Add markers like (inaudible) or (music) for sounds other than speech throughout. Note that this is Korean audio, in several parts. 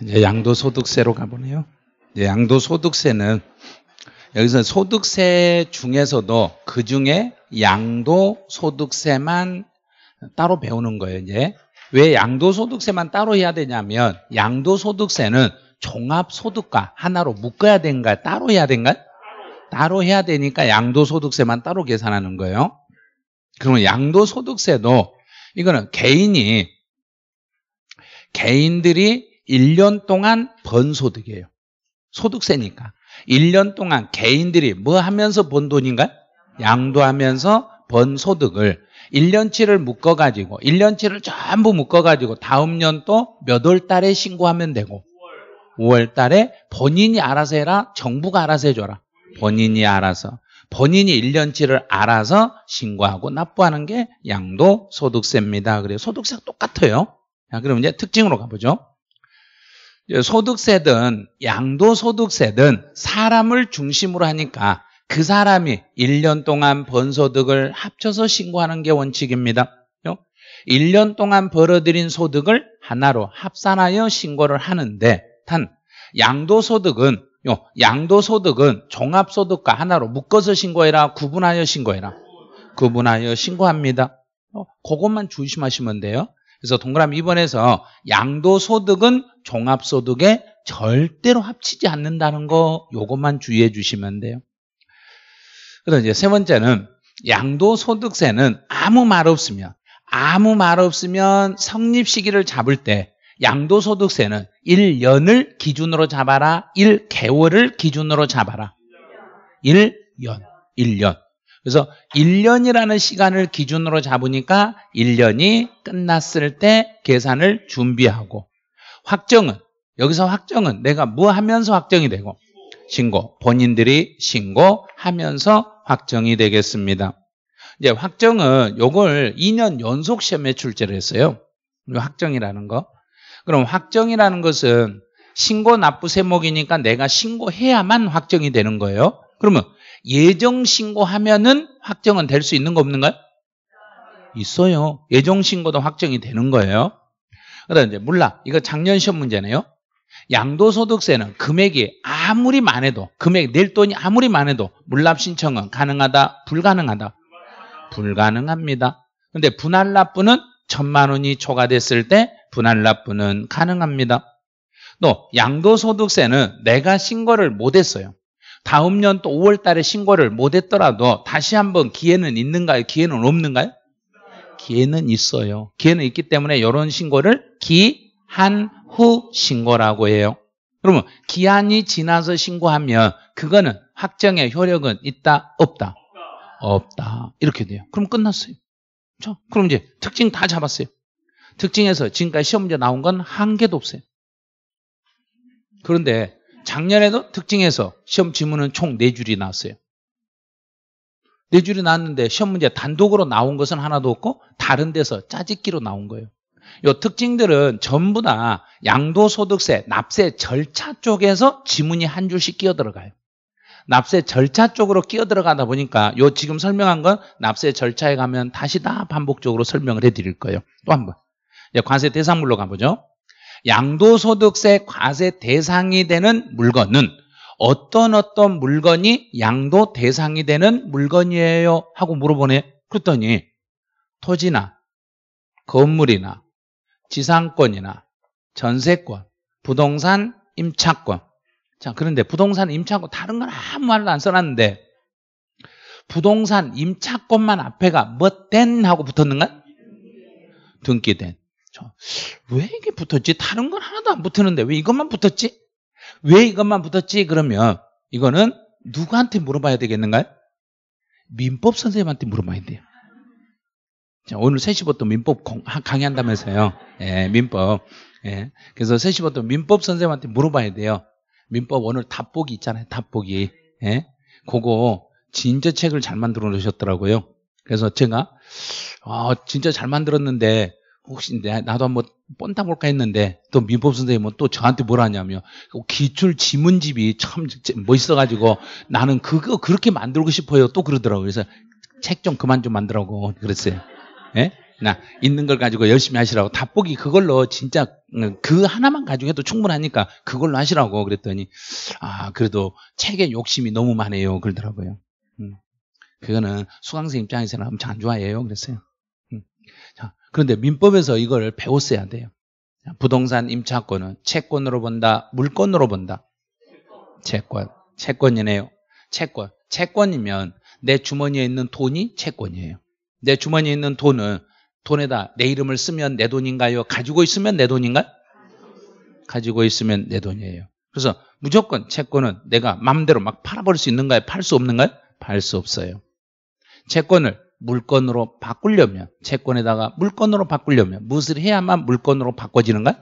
이제 양도소득세로 가보네요. 양도소득세는 여기서 소득세 중에서도 그 중에 양도소득세만 따로 배우는 거예요. 이제 왜 양도소득세만 따로 해야 되냐면 양도소득세는 종합소득과 하나로 묶어야 되는가 따로 해야 되는가 따로 해야 되니까 양도소득세만 따로 계산하는 거예요. 그러면 양도소득세도 이거는 개인이 개인들이 1년 동안 번 소득이에요. 소득세니까. 1년 동안 개인들이 뭐 하면서 번 돈인가요? 양도하면서 번 소득을 1년치를 묶어가지고 1년치를 전부 묶어가지고 다음 년또몇월 달에 신고하면 되고 5월 달에 본인이 알아서 해라 정부가 알아서 해줘라 본인이 알아서 본인이 1년치를 알아서 신고하고 납부하는 게 양도소득세입니다 그래서 소득세가 똑같아요 자, 그럼 이제 특징으로 가보죠 소득세든 양도소득세든 사람을 중심으로 하니까 그 사람이 1년 동안 번 소득을 합쳐서 신고하는 게 원칙입니다. 1년 동안 벌어들인 소득을 하나로 합산하여 신고를 하는데 단 양도소득은 양도소득은 종합소득과 하나로 묶어서 신고해라 구분하여 신고해라 구분하여 신고합니다. 그것만 조심하시면 돼요. 그래서 동그라미 2번에서 양도소득은 종합소득에 절대로 합치지 않는다는 거이것만 주의해 주시면 돼요. 그다음 이제 세 번째는 양도소득세는 아무 말 없으면 아무 말 없으면 성립 시기를 잡을 때 양도소득세는 1년을 기준으로 잡아라 1개월을 기준으로 잡아라 1년 1년 그래서 1년이라는 시간을 기준으로 잡으니까 1년이 끝났을 때 계산을 준비하고 확정은 여기서 확정은 내가 뭐 하면서 확정이 되고 신고 본인들이 신고하면서 확정이 되겠습니다. 이제 확정은 요걸 2년 연속 시험에 출제를 했어요. 확정이라는 거. 그럼 확정이라는 것은 신고 납부 세목이니까 내가 신고해야만 확정이 되는 거예요. 그러면 예정 신고하면은 확정은 될 수 있는 거 없는가요? 있어요. 예정 신고도 확정이 되는 거예요. 그다음 이제 몰라. 이거 작년 시험 문제네요. 양도소득세는 금액이 아무리 많아도 금액 낼 돈이 아무리 많아도 물납 신청은 가능하다 불가능하다 불가능합니다 근데 분할 납부는 천만 원이 초과됐을 때 분할 납부는 가능합니다 또 양도소득세는 내가 신고를 못했어요 다음 년 또 5월 달에 신고를 못 했더라도 다시 한번 기회는 있는가요? 기회는 없는가요? 기회는 있어요. 기회는 있기 때문에 이런 신고를 기한 후 신고라고 해요. 그러면 기한이 지나서 신고하면 그거는 확정의 효력은 있다, 없다? 없다. 이렇게 돼요. 그럼 끝났어요. 자, 그럼 이제 특징 다 잡았어요. 특징에서 지금까지 시험문제 나온 건 한 개도 없어요. 그런데 작년에도 특징에서 시험 지문은 총 4줄이 나왔어요. 4줄이 나왔는데 시험 문제 단독으로 나온 것은 하나도 없고 다른 데서 짜집기로 나온 거예요. 이 특징들은 전부 다 양도소득세, 납세 절차 쪽에서 지문이 한 줄씩 끼어 들어가요. 납세 절차 쪽으로 끼어 들어가다 보니까 요 지금 설명한 건 납세 절차에 가면 다시 다 반복적으로 설명을 해드릴 거예요. 또 한 번. 관세 대상물로 가보죠. 양도소득세 과세 대상이 되는 물건은 어떤 어떤 물건이 양도 대상이 되는 물건이에요 하고 물어보네 그랬더니 토지나 건물이나 지상권이나 전세권, 부동산, 임차권 자 그런데 부동산, 임차권 다른 건 아무 말도 안 써놨는데 부동산, 임차권만 앞에가 뭐 된 하고 붙었는가? 등기된 그죠왜 이게 붙었지? 다른 건 하나도 안 붙었는데 왜 이것만 붙었지? 왜 이것만 붙었지? 그러면 이거는 누구한테 물어봐야 되겠는가요? 민법 선생님한테 물어봐야 돼요. 자, 오늘 3시부터 민법 강의한다면서요. 예, 민법. 예. 그래서 3시부터 민법 선생님한테 물어봐야 돼요. 민법 오늘 답보기 있잖아요. 답보기. 예. 그거 진짜 책을 잘 만들어 놓으셨더라고요. 그래서 제가 아, 진짜 잘 만들었는데 혹시 나도 한번 뻔다 볼까 했는데 또 민법 선생님은 뭐 또 저한테 뭐라 하냐면 그 기출 지문집이 참 멋있어가지고 나는 그거 그렇게 만들고 싶어요 또 그러더라고요 그래서 책 좀 그만 좀 만들라고 그랬어요 예? 나 있는 걸 가지고 열심히 하시라고 답보기 그걸로 진짜 그 하나만 가지고 해도 충분하니까 그걸로 하시라고 그랬더니 아 그래도 책에 욕심이 너무 많아요 그러더라고요 음. 그거는 수강생 입장에서는 엄청 안 좋아해요 그랬어요 그런데 민법에서 이걸 배웠어야 돼요. 부동산 임차권은 채권으로 본다, 물건으로 본다. 채권. 채권이네요. 채권. 채권이면 내 주머니에 있는 돈이 채권이에요. 내 주머니에 있는 돈은 돈에다 내 이름을 쓰면 내 돈인가요? 가지고 있으면 내 돈인가요? 가지고 있으면 내 돈이에요. 그래서 무조건 채권은 내가 마음대로 막 팔아버릴 수 있는가요? 팔 수 없는가요? 팔 수 없어요. 채권을 물건으로 바꾸려면 채권에다가 물건으로 바꾸려면 무엇을 해야만 물건으로 바꿔지는 거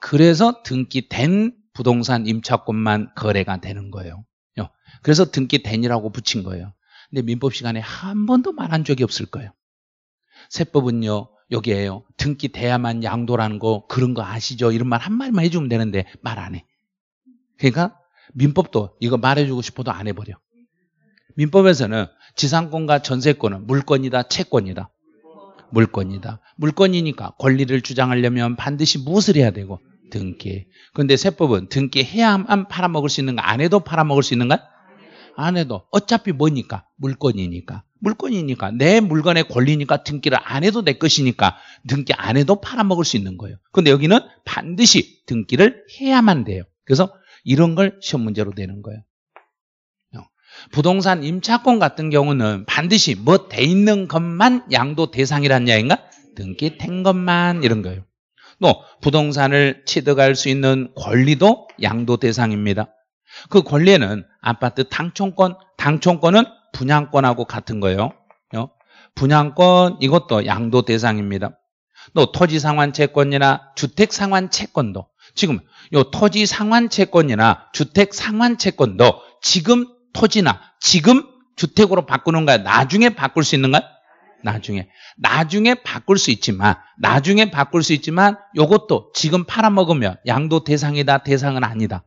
그래서 등기된 부동산 임차권만 거래가 되는 거예요. 그래서 등기된이라고 붙인 거예요. 근데 민법 시간에 한 번도 말한 적이 없을 거예요. 세법은요. 여기에요. 등기돼야만 양도라는 거 그런 거 아시죠? 이런 말 한마만 해주면 되는데 말 안 해. 그러니까 민법도 이거 말해주고 싶어도 안 해버려. 민법에서는 지상권과 전세권은 물권이다 채권이다. 물권이다물권이니까 권리를 주장하려면 반드시 무엇을 해야 되고 등기. 그런데 세법은 등기해야만 팔아먹을 수 있는가? 안 해도 팔아먹을 수 있는가? 안 해도 어차피 뭐니까 물권이니까물권이니까내 물건의 권리니까 등기를 안 해도 내 것이니까 등기 안 해도 팔아먹을 수 있는 거예요. 근데 여기는 반드시 등기를 해야만 돼요. 그래서 이런 걸 시험 문제로 되는 거예요. 부동산 임차권 같은 경우는 반드시 뭐 돼 있는 것만 양도 대상이란 야인가? 등기된 것만 이런 거예요. 또 부동산을 취득할 수 있는 권리도 양도 대상입니다. 그 권리는 아파트 당첨권, 당첨권은 분양권하고 같은 거예요. 어? 분양권 이것도 양도 대상입니다. 또 토지 상환 채권이나 주택 상환 채권도 지금 요 토지 상환 채권이나 주택 상환 채권도 지금 토지나 지금 주택으로 바꾸는 거야. 나중에 바꿀 수 있는 거야? 나중에. 나중에 바꿀 수 있지만 나중에 바꿀 수 있지만 이것도 지금 팔아먹으면 양도 대상이다. 대상은 아니다.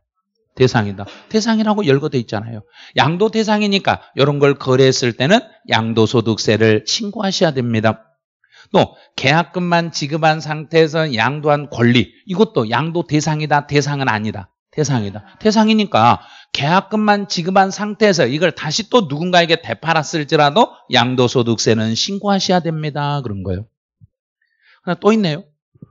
대상이다. 대상이라고 열거돼 있잖아요. 양도 대상이니까 이런 걸 거래했을 때는 양도소득세를 신고하셔야 됩니다. 또 계약금만 지급한 상태에서 양도한 권리 이것도 양도 대상이다. 대상은 아니다. 대상이다. 대상이니까 계약금만 지급한 상태에서 이걸 다시 또 누군가에게 되팔았을지라도 양도소득세는 신고하셔야 됩니다. 그런 거예요. 하나 또 있네요.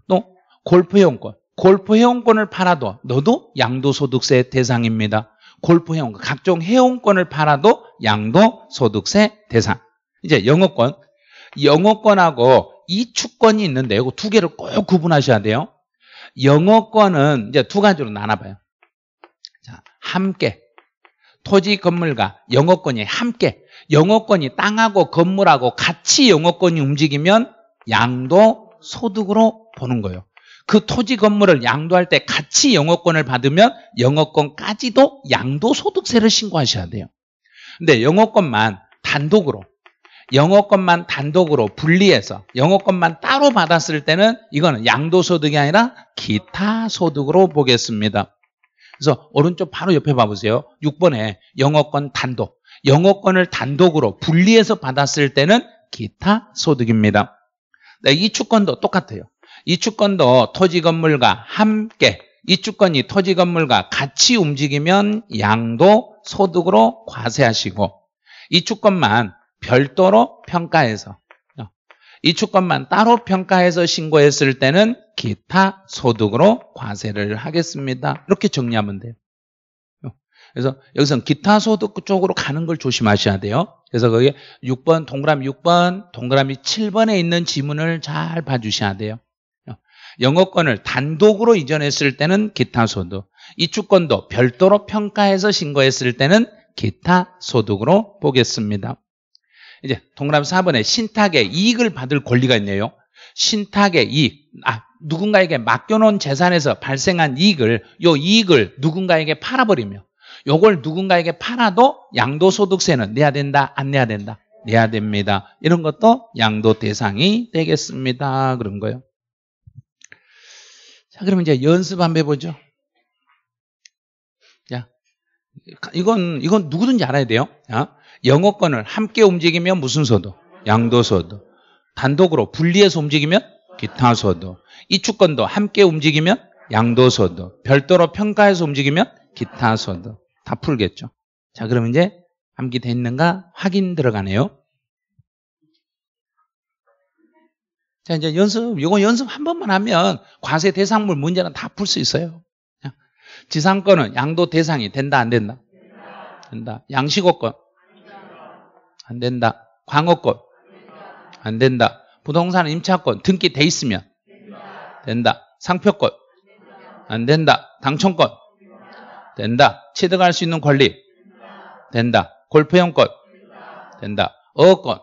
또 골프 회원권. 골프 회원권을 팔아도 너도 양도소득세 대상입니다. 골프 회원권, 각종 회원권을 팔아도 양도소득세 대상. 이제 영어권. 영어권하고 이축권이 있는데 이거 두 개를 꼭 구분하셔야 돼요. 영어권은 이제 두 가지로 나눠봐요. 함께 토지 건물과 영어권이 함께 영어권이 땅하고 건물하고 같이 영어권이 움직이면 양도 소득으로 보는 거예요. 그 토지 건물을 양도할 때 같이 영어권을 받으면 영어권까지도 양도소득세를 신고하셔야 돼요. 근데 영어권만 단독으로 영어권만 단독으로 분리해서 영어권만 따로 받았을 때는 이거는 양도소득이 아니라 기타소득으로 보겠습니다. 그래서 오른쪽 바로 옆에 봐보세요. 6번에 영어권 단독. 영어권을 단독으로 분리해서 받았을 때는 기타 소득입니다. 네, 이주권도 똑같아요. 이주권도 토지 건물과 함께 이주권이 토지 건물과 같이 움직이면 양도 소득으로 과세하시고 이주권만 별도로 평가해서 이축권만 따로 평가해서 신고했을 때는 기타 소득으로 과세를 하겠습니다. 이렇게 정리하면 돼요. 그래서 여기서는 기타 소득 쪽으로 가는 걸 조심하셔야 돼요. 그래서 거기에 6번, 동그라미 6번, 동그라미 7번에 있는 지문을 잘 봐주셔야 돼요. 영어권을 단독으로 이전했을 때는 기타 소득, 이축권도 별도로 평가해서 신고했을 때는 기타 소득으로 보겠습니다. 이제 동그라미 4번에 신탁의 이익을 받을 권리가 있네요. 신탁의 이익, 아, 누군가에게 맡겨놓은 재산에서 발생한 이익을, 요 이익을 누군가에게 팔아버리며, 요걸 누군가에게 팔아도 양도소득세는 내야 된다, 안 내야 된다? 내야 됩니다. 이런 것도 양도 대상이 되겠습니다. 그런 거요. 자, 그러면 이제 연습 한번 해보죠. 자, 이건, 이건 누구든지 알아야 돼요. 자, 영어권을 함께 움직이면 무슨 소득? 양도소득. 단독으로 분리해서 움직이면 기타소득. 이축권도 함께 움직이면 양도소득. 별도로 평가해서 움직이면 기타소득. 다 풀겠죠. 자, 그럼 이제 암기돼 있는가 확인 들어가네요. 자, 이제 연습, 이거 연습 한 번만 하면 과세 대상물 문제는 다 풀 수 있어요. 지상권은 양도 대상이 된다, 안 된다? 된다. 양식어권 안 된다. 광어권 안 된다. 부동산 임차권 등기 돼 있으면 된다. 상표권 안 된다. 당첨권 된다. 취득할 수 있는 권리 된다. 골프용권 된다. 어업권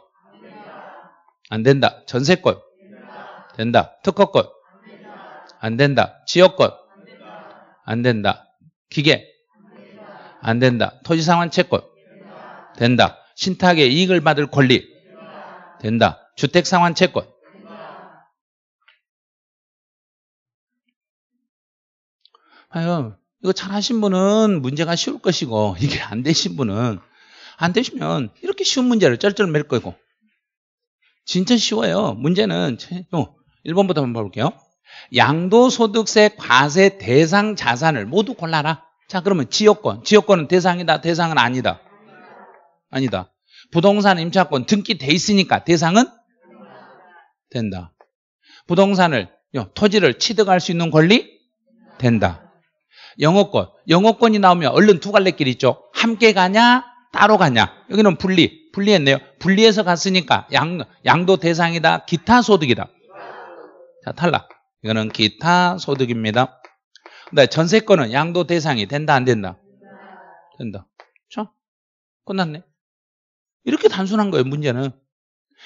안 된다. 전세권 된다. 특허권 안 된다. 지역권 안 된다. 기계 안 된다. 토지상환 채권 된다. 신탁의 이익을 받을 권리 된다. 주택 상환 채권. 아유, 이거 잘 하신 분은 문제가 쉬울 것이고 (laughs) 이게 안 되신 분은 안 되시면 이렇게 쉬운 문제를 쩔쩔맬 거고 진짜 쉬워요. 문제는 어, 1번부터 한번 볼게요. 양도소득세 과세 대상 자산을 모두 골라라. 자 그러면 지역권, 지역권은 대상이다, 대상은 아니다. 아니다. 부동산 임차권 등기돼 있으니까 대상은 된다. 부동산을 토지를 취득할 수 있는 권리 된다. 영어권 영어권이 나오면 얼른 두 갈래 길 있죠. 함께 가냐 따로 가냐 여기는 분리 분리했네요. 분리해서 갔으니까 양 양도 대상이다. 기타 소득이다. 자 탈락. 이거는 기타 소득입니다. 근데 전세권은 양도 대상이 된다 안 된다? 된다. 자 끝났네. 이렇게 단순한 거예요, 문제는.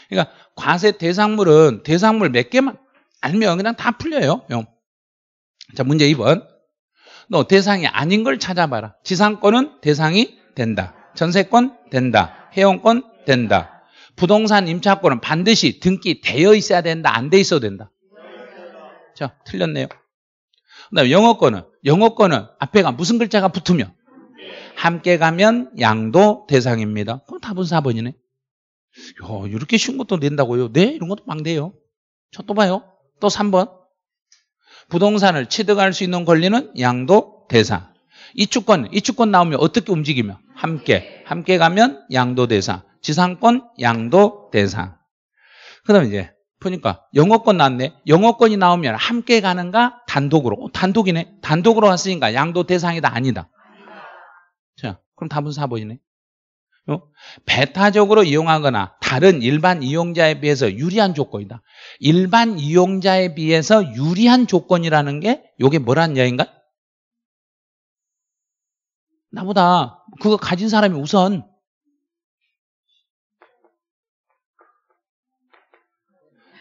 그러니까 과세 대상물은 대상물 몇 개만 알면 그냥 다 풀려요. 자, 문제 2번. 너 대상이 아닌 걸 찾아봐라. 지상권은 대상이 된다. 전세권 된다. 회원권 된다. 부동산 임차권은 반드시 등기 되어 있어야 된다. 안 돼 있어도 된다. 자, 틀렸네요. 그다음 에 영어권은 영어권은 앞에가 무슨 글자가 붙으면 함께 가면 양도 대상입니다. 그럼 답은 4번이네. 야, 이렇게 쉬운 것도 낸다고요? 네? 이런 것도 막대요저 또 봐요. 또 3번. 부동산을 취득할 수 있는 권리는 양도 대상. 이주권, 이주권 나오면 어떻게 움직이며? 함께. 함께 가면 양도 대상. 지상권, 양도 대상. 그 다음에 이제, 보니까 영어권 나왔네. 영어권이 나오면 함께 가는가? 단독으로. 어, 단독이네. 단독으로 왔으니까 양도 대상이다. 아니다. 그럼 답은 4번이네. 어? 배타적으로 이용하거나 다른 일반 이용자에 비해서 유리한 조건이다. 일반 이용자에 비해서 유리한 조건이라는 게 이게 뭐란 라 얘기인가? 나보다 그거 가진 사람이 우선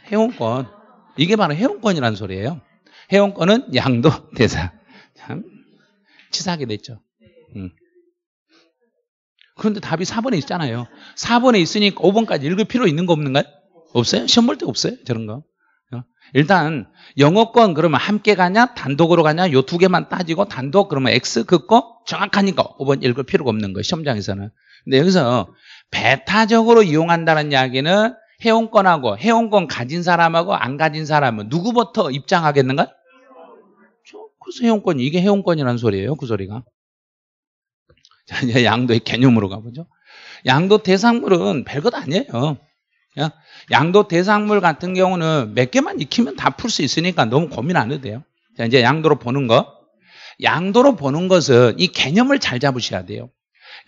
회원권 이게 바로 회원권이라는 소리예요. 회원권은 양도 (laughs) 대상참 치사하게 됐죠. 응. 음. 그런데 답이 4번에 있잖아요. 4번에 있으니까 5번까지 읽을 필요 있는 거 없는가요? 없어요? 시험 볼 때 없어요? 저런 거. 어? 일단 영어권 그러면 함께 가냐 단독으로 가냐 요 두 개만 따지고 단독 그러면 X 그거 정확하니까 5번 읽을 필요가 없는 거예요. 시험장에서는. 근데 여기서 배타적으로 이용한다는 이야기는 회원권하고 회원권 가진 사람하고 안 가진 사람은 누구부터 입장하겠는가? 그래서 회원권이 이게 회원권이라는 소리예요. 그 소리가. 자, (laughs) 이제 예, 양도의 개념으로 가보죠. 양도 대상물은 별것 아니에요. 예? 양도 대상물 같은 경우는 몇 개만 익히면 다 풀 수 있으니까 너무 고민 안 해도 돼요. 자, 이제 양도로 보는 것. 양도로 보는 것은 이 개념을 잘 잡으셔야 돼요.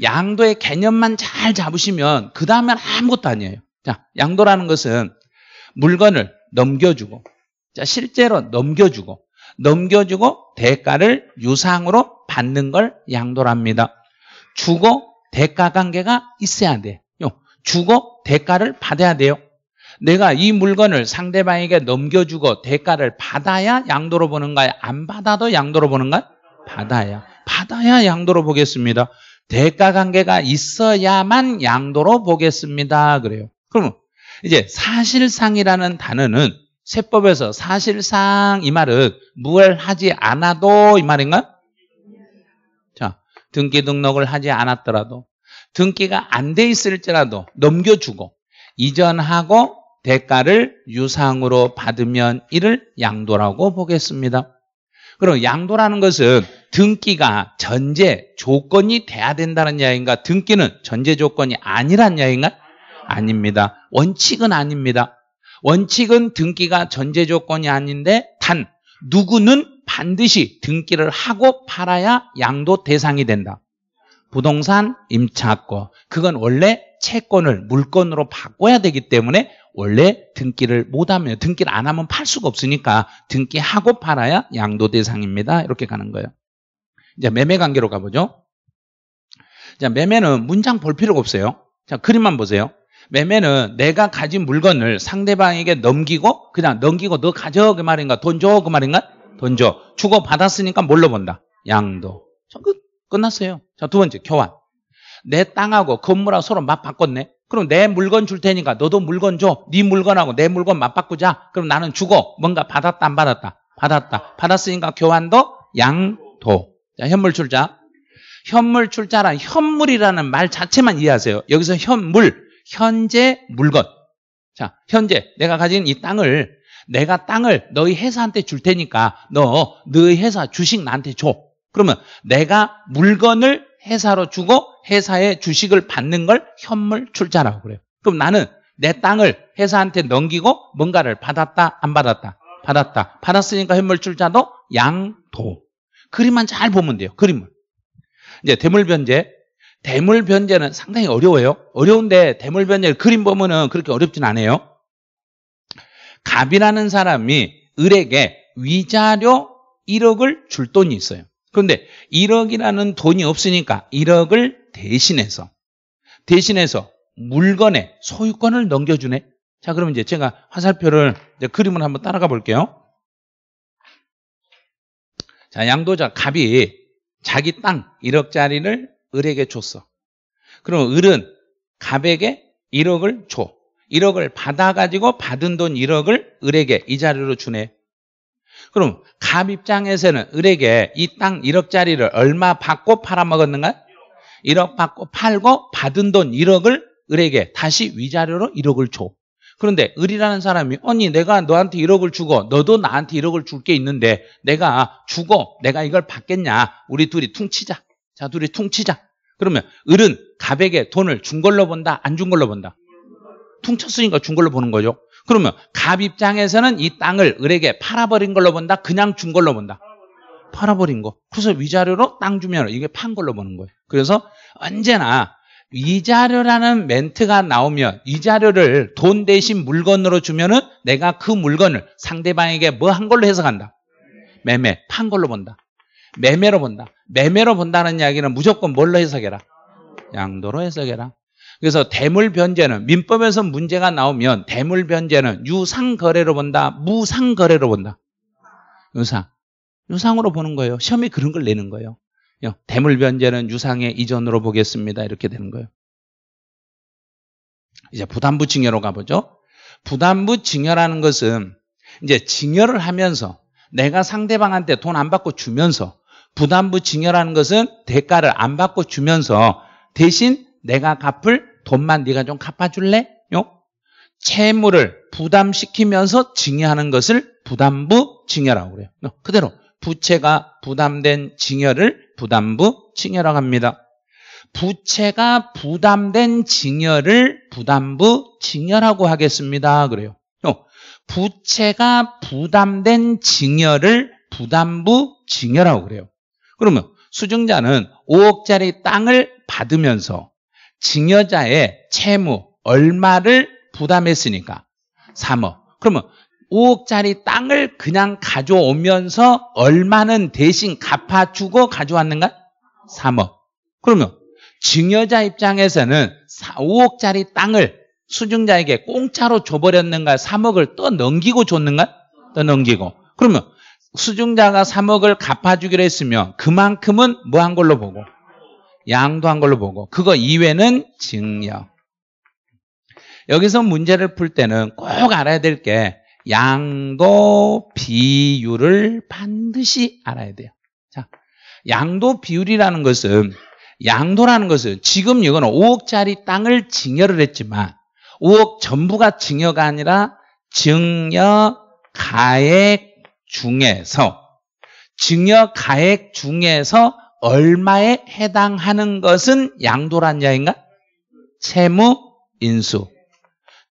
양도의 개념만 잘 잡으시면 그 다음엔 아무것도 아니에요. 자, 양도라는 것은 물건을 넘겨주고, 자, 실제로 넘겨주고, 넘겨주고 대가를 유상으로 받는 걸 양도랍니다. 주거 대가 관계가 있어야 돼요. 주거 대가를 받아야 돼요. 내가 이 물건을 상대방에게 넘겨주고 대가를 받아야 양도로 보는가요? 안 받아도 양도로 보는가요? 받아야. 받아야 양도로 보겠습니다. 대가 관계가 있어야만 양도로 보겠습니다. 그래요. 그러면 이제 사실상이라는 단어는 세법에서 사실상 이 말은 무얼 하지 않아도 이 말인가요? 등기 등록을 하지 않았더라도 등기가 안 돼 있을지라도 넘겨주고 이전하고 대가를 유상으로 받으면 이를 양도라고 보겠습니다. 그럼 양도라는 것은 등기가 전제 조건이 돼야 된다는 이야기인가? 등기는 전제 조건이 아니란 이야기인가? 아닙니다. 원칙은 아닙니다. 원칙은 등기가 전제 조건이 아닌데 단 누구는 반드시 등기를 하고 팔아야 양도 대상이 된다. 부동산, 임차권. 그건 원래 채권을 물건으로 바꿔야 되기 때문에 원래 등기를 못하면 등기를 안 하면 팔 수가 없으니까 등기하고 팔아야 양도 대상입니다. 이렇게 가는 거예요. 이제 매매 관계로 가보죠. 자, 매매는 문장 볼 필요가 없어요. 자, 그림만 보세요. 매매는 내가 가진 물건을 상대방에게 넘기고 그냥 넘기고 너 가져 그 말인가 돈 줘 그 말인가 돈 줘 주고 받았으니까 뭘로 본다 양도 끝, 끝났어요 자 두 번째 교환 내 땅하고 건물하고 서로 맛 바꿨네 그럼 내 물건 줄 테니까 너도 물건 줘 네 물건하고 내 물건 맛 바꾸자 그럼 나는 주고 뭔가 받았다 안 받았다 받았다 받았으니까 교환도 양도 자 현물 출자 현물 출자란 현물이라는 말 자체만 이해하세요 여기서 현물 현재 물건. 자, 현재 내가 가진 이 땅을 내가 땅을 너희 회사한테 줄 테니까 너 너희 회사 주식 나한테 줘. 그러면 내가 물건을 회사로 주고 회사의 주식을 받는 걸 현물 출자라고 그래요. 그럼 나는 내 땅을 회사한테 넘기고 뭔가를 받았다 안 받았다 받았다 받았으니까 현물 출자도 양도 그림만 잘 보면 돼요. 그림을 이제 대물 변제 대물 변제는 상당히 어려워요. 어려운데 대물 변제를 그림 보면은 그렇게 어렵진 않아요. 갑이라는 사람이 을에게 위자료 1억을 줄 돈이 있어요. 그런데 1억이라는 돈이 없으니까 1억을 대신해서 대신해서 물건의 소유권을 넘겨주네. 자, 그러면 이제 제가 화살표를 이제 그림을 한번 따라가 볼게요. 자, 양도자 갑이 자기 땅 1억짜리를 을에게 줬어. 그럼 을은 갑에게 1억을 줘. 1억을 받아가지고 받은 돈 1억을 을에게 이자료로 주네. 그럼 갑 입장에서는 을에게 이 땅 1억짜리를 얼마 받고 팔아먹었는가? 1억 받고 팔고 받은 돈 1억을 을에게 다시 위자료로 1억을 줘. 그런데 을이라는 사람이 언니 내가 너한테 1억을 주고 너도 나한테 1억을 줄 게 있는데 내가 주고 내가 이걸 받겠냐 우리 둘이 퉁치자 자, 둘이 퉁치자. 그러면 을은 갑에게 돈을 준 걸로 본다, 안 준 걸로 본다. 퉁쳤으니까 준 걸로 보는 거죠. 그러면 갑 입장에서는 이 땅을 을에게 팔아버린 걸로 본다, 그냥 준 걸로 본다. 팔아버린 거. 그래서 위자료로 땅 주면 이게 판 걸로 보는 거예요. 그래서 언제나 위자료라는 멘트가 나오면 위자료를 돈 대신 물건으로 주면은 내가 그 물건을 상대방에게 뭐 한 걸로 해석한다. 매매, 판 걸로 본다. 매매로 본다. 매매로 본다는 이야기는 무조건 뭘로 해석해라? 양도로 해석해라. 그래서 대물 변제는 민법에서 문제가 나오면 대물 변제는 유상 거래로 본다, 무상 거래로 본다. 유상. 유상으로 보는 거예요. 시험이 그런 걸 내는 거예요. 대물 변제는 유상의 이전으로 보겠습니다. 이렇게 되는 거예요. 이제 부담부 증여로 가보죠. 부담부 증여라는 것은 이제 증여를 하면서 내가 상대방한테 돈 안 받고 주면서 부담부 증여라는 것은 대가를 안 받고 주면서 대신 내가 갚을 돈만 네가 좀 갚아줄래? 요? 채무를 부담시키면서 증여하는 것을 부담부 증여라고 그래요. 그대로 부채가 부담된 증여를 부담부 증여라고 합니다. 부채가 부담된 증여를 부담부 증여라고 하겠습니다. 그래요. 부채가 부담된 증여를 부담부 증여라고 그래요. 그러면 수증자는 5억짜리 땅을 받으면서 증여자의 채무 얼마를 부담했으니까 3억. 그러면 5억짜리 땅을 그냥 가져오면서 얼마는 대신 갚아주고 가져왔는가? 3억. 그러면 증여자 입장에서는 5억짜리 땅을 수증자에게 공짜로 줘버렸는가? 3억을 또 넘기고 줬는가? 또 넘기고. 그러면 수중자가 3억을 갚아주기로 했으며 그만큼은 뭐 한 걸로 보고 양도한 걸로 보고 그거 이외는 증여 여기서 문제를 풀 때는 꼭 알아야 될 게 양도 비율을 반드시 알아야 돼요 자, 양도 비율이라는 것은 양도라는 것은 지금 이건 5억짜리 땅을 증여를 했지만 5억 전부가 증여가 아니라 증여 가액 중에서 증여 가액 중에서 얼마에 해당하는 것은 양도란 야인가? 채무 인수.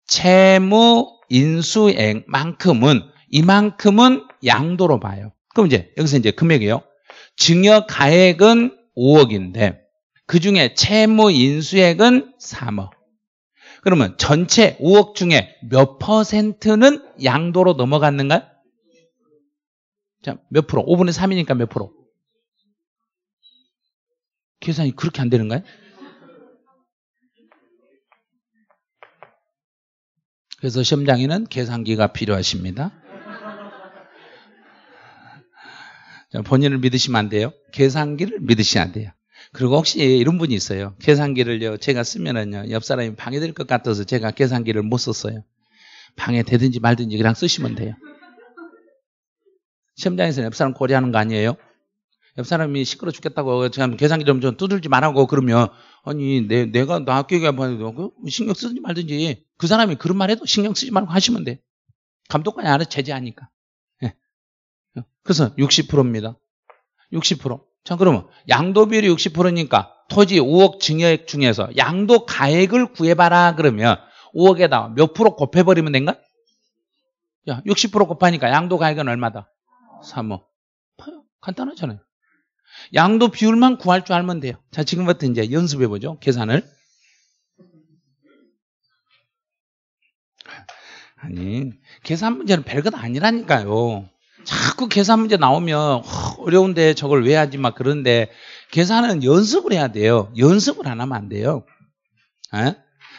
채무 인수액만큼은 이만큼은 양도로 봐요. 그럼 이제 여기서 이제 금액이요. 증여 가액은 5억인데 그중에 채무 인수액은 3억. 그러면 전체 5억 중에 몇 퍼센트는 양도로 넘어갔는가요? 자, 몇 프로? 5분의 3이니까 몇 프로? 계산이 그렇게 안 되는가요? 그래서 시험장에는 계산기가 필요하십니다. 자, 본인을 믿으시면 안 돼요. 계산기를 믿으시면 안 돼요. 그리고 혹시 이런 분이 있어요. 계산기를요, 제가 쓰면은요, 옆 사람이 방해될 것 같아서 제가 계산기를 못 썼어요. 방해되든지 말든지 그냥 쓰시면 돼요. 시험장에서 옆사람 고려하는거 아니에요? 옆사람이 시끄러 죽겠다고 지금 계산기 좀, 좀 두들지 말라고 그러면 아니 내, 내가 나 학교에 가면 뭐, 뭐, 뭐 신경 쓰지 말든지 그 사람이 그런 말 해도 신경 쓰지 말고 하시면 돼 감독관이 알아서 제재하니까 네. 그래서 60%입니다 60%자 그러면 양도 비율이 60%니까 토지 5억 증여액 중에서 양도 가액을 구해봐라 그러면 5억에다 몇 프로 곱해버리면 된가? 야, 60% 곱하니까 양도 가액은 얼마다? 3호. 파요. 간단하잖아요. 양도 비율만 구할 줄 알면 돼요. 자, 지금부터 이제 연습해보죠. 계산을. 아니, 계산 문제는 별것 아니라니까요. 자꾸 계산 문제 나오면 어, 어려운데 저걸 왜 하지 막 그런데 계산은 연습을 해야 돼요. 연습을 안 하면 안 돼요. 에? 어?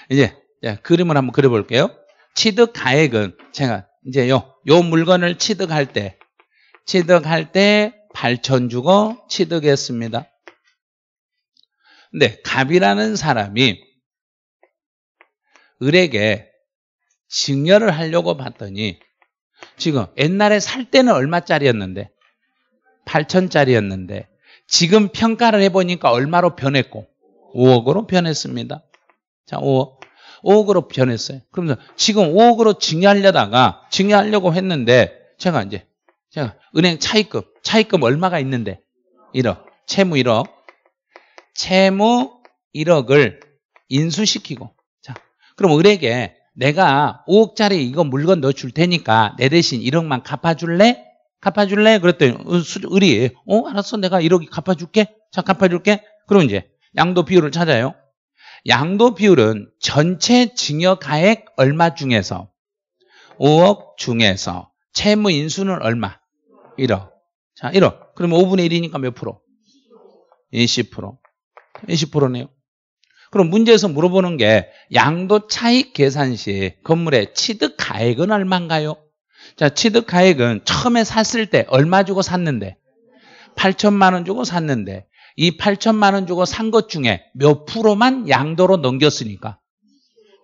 이제 자, 그림을 한번 그려볼게요. 취득 가액은 제가 이제 요, 요 물건을 취득할 때 취득할 때 8천 주고 취득했습니다. 근데 갑이라는 사람이 을에게 증여를 하려고 봤더니 지금 옛날에 살 때는 얼마짜리였는데 8천짜리였는데 지금 평가를 해보니까 얼마로 변했고 5억으로 변했습니다. 자, 5억. 5억으로 변했어요. 그러면 지금 5억으로 증여하려다가 증여하려고 했는데 제가 이제 자, 은행 차입금. 차입금 얼마가 있는데? 1억. 채무 1억. 채무 1억을 인수시키고. 자, 그럼 을에게 내가 5억짜리 이거 물건 넣어줄 테니까 내 대신 1억만 갚아줄래? 갚아줄래? 그랬더니 을이 어, 어 알았어 내가 1억 갚아줄게 자 갚아줄게 그럼 이제 양도 비율을 찾아요 양도 비율은 전체 증여가액 얼마 중에서 5억 중에서 채무 인수는 얼마? 1억. 자, 1억. 그러면 5분의 1이니까 몇 프로? 20%. 20%네요. 그럼 문제에서 물어보는 게 양도 차익 계산 시 건물의 취득 가액은 얼마인가요? 자, 취득 가액은 처음에 샀을 때 얼마 주고 샀는데 8천만 원 주고 샀는데 이 8천만 원 주고 산 것 중에 몇 프로만 양도로 넘겼으니까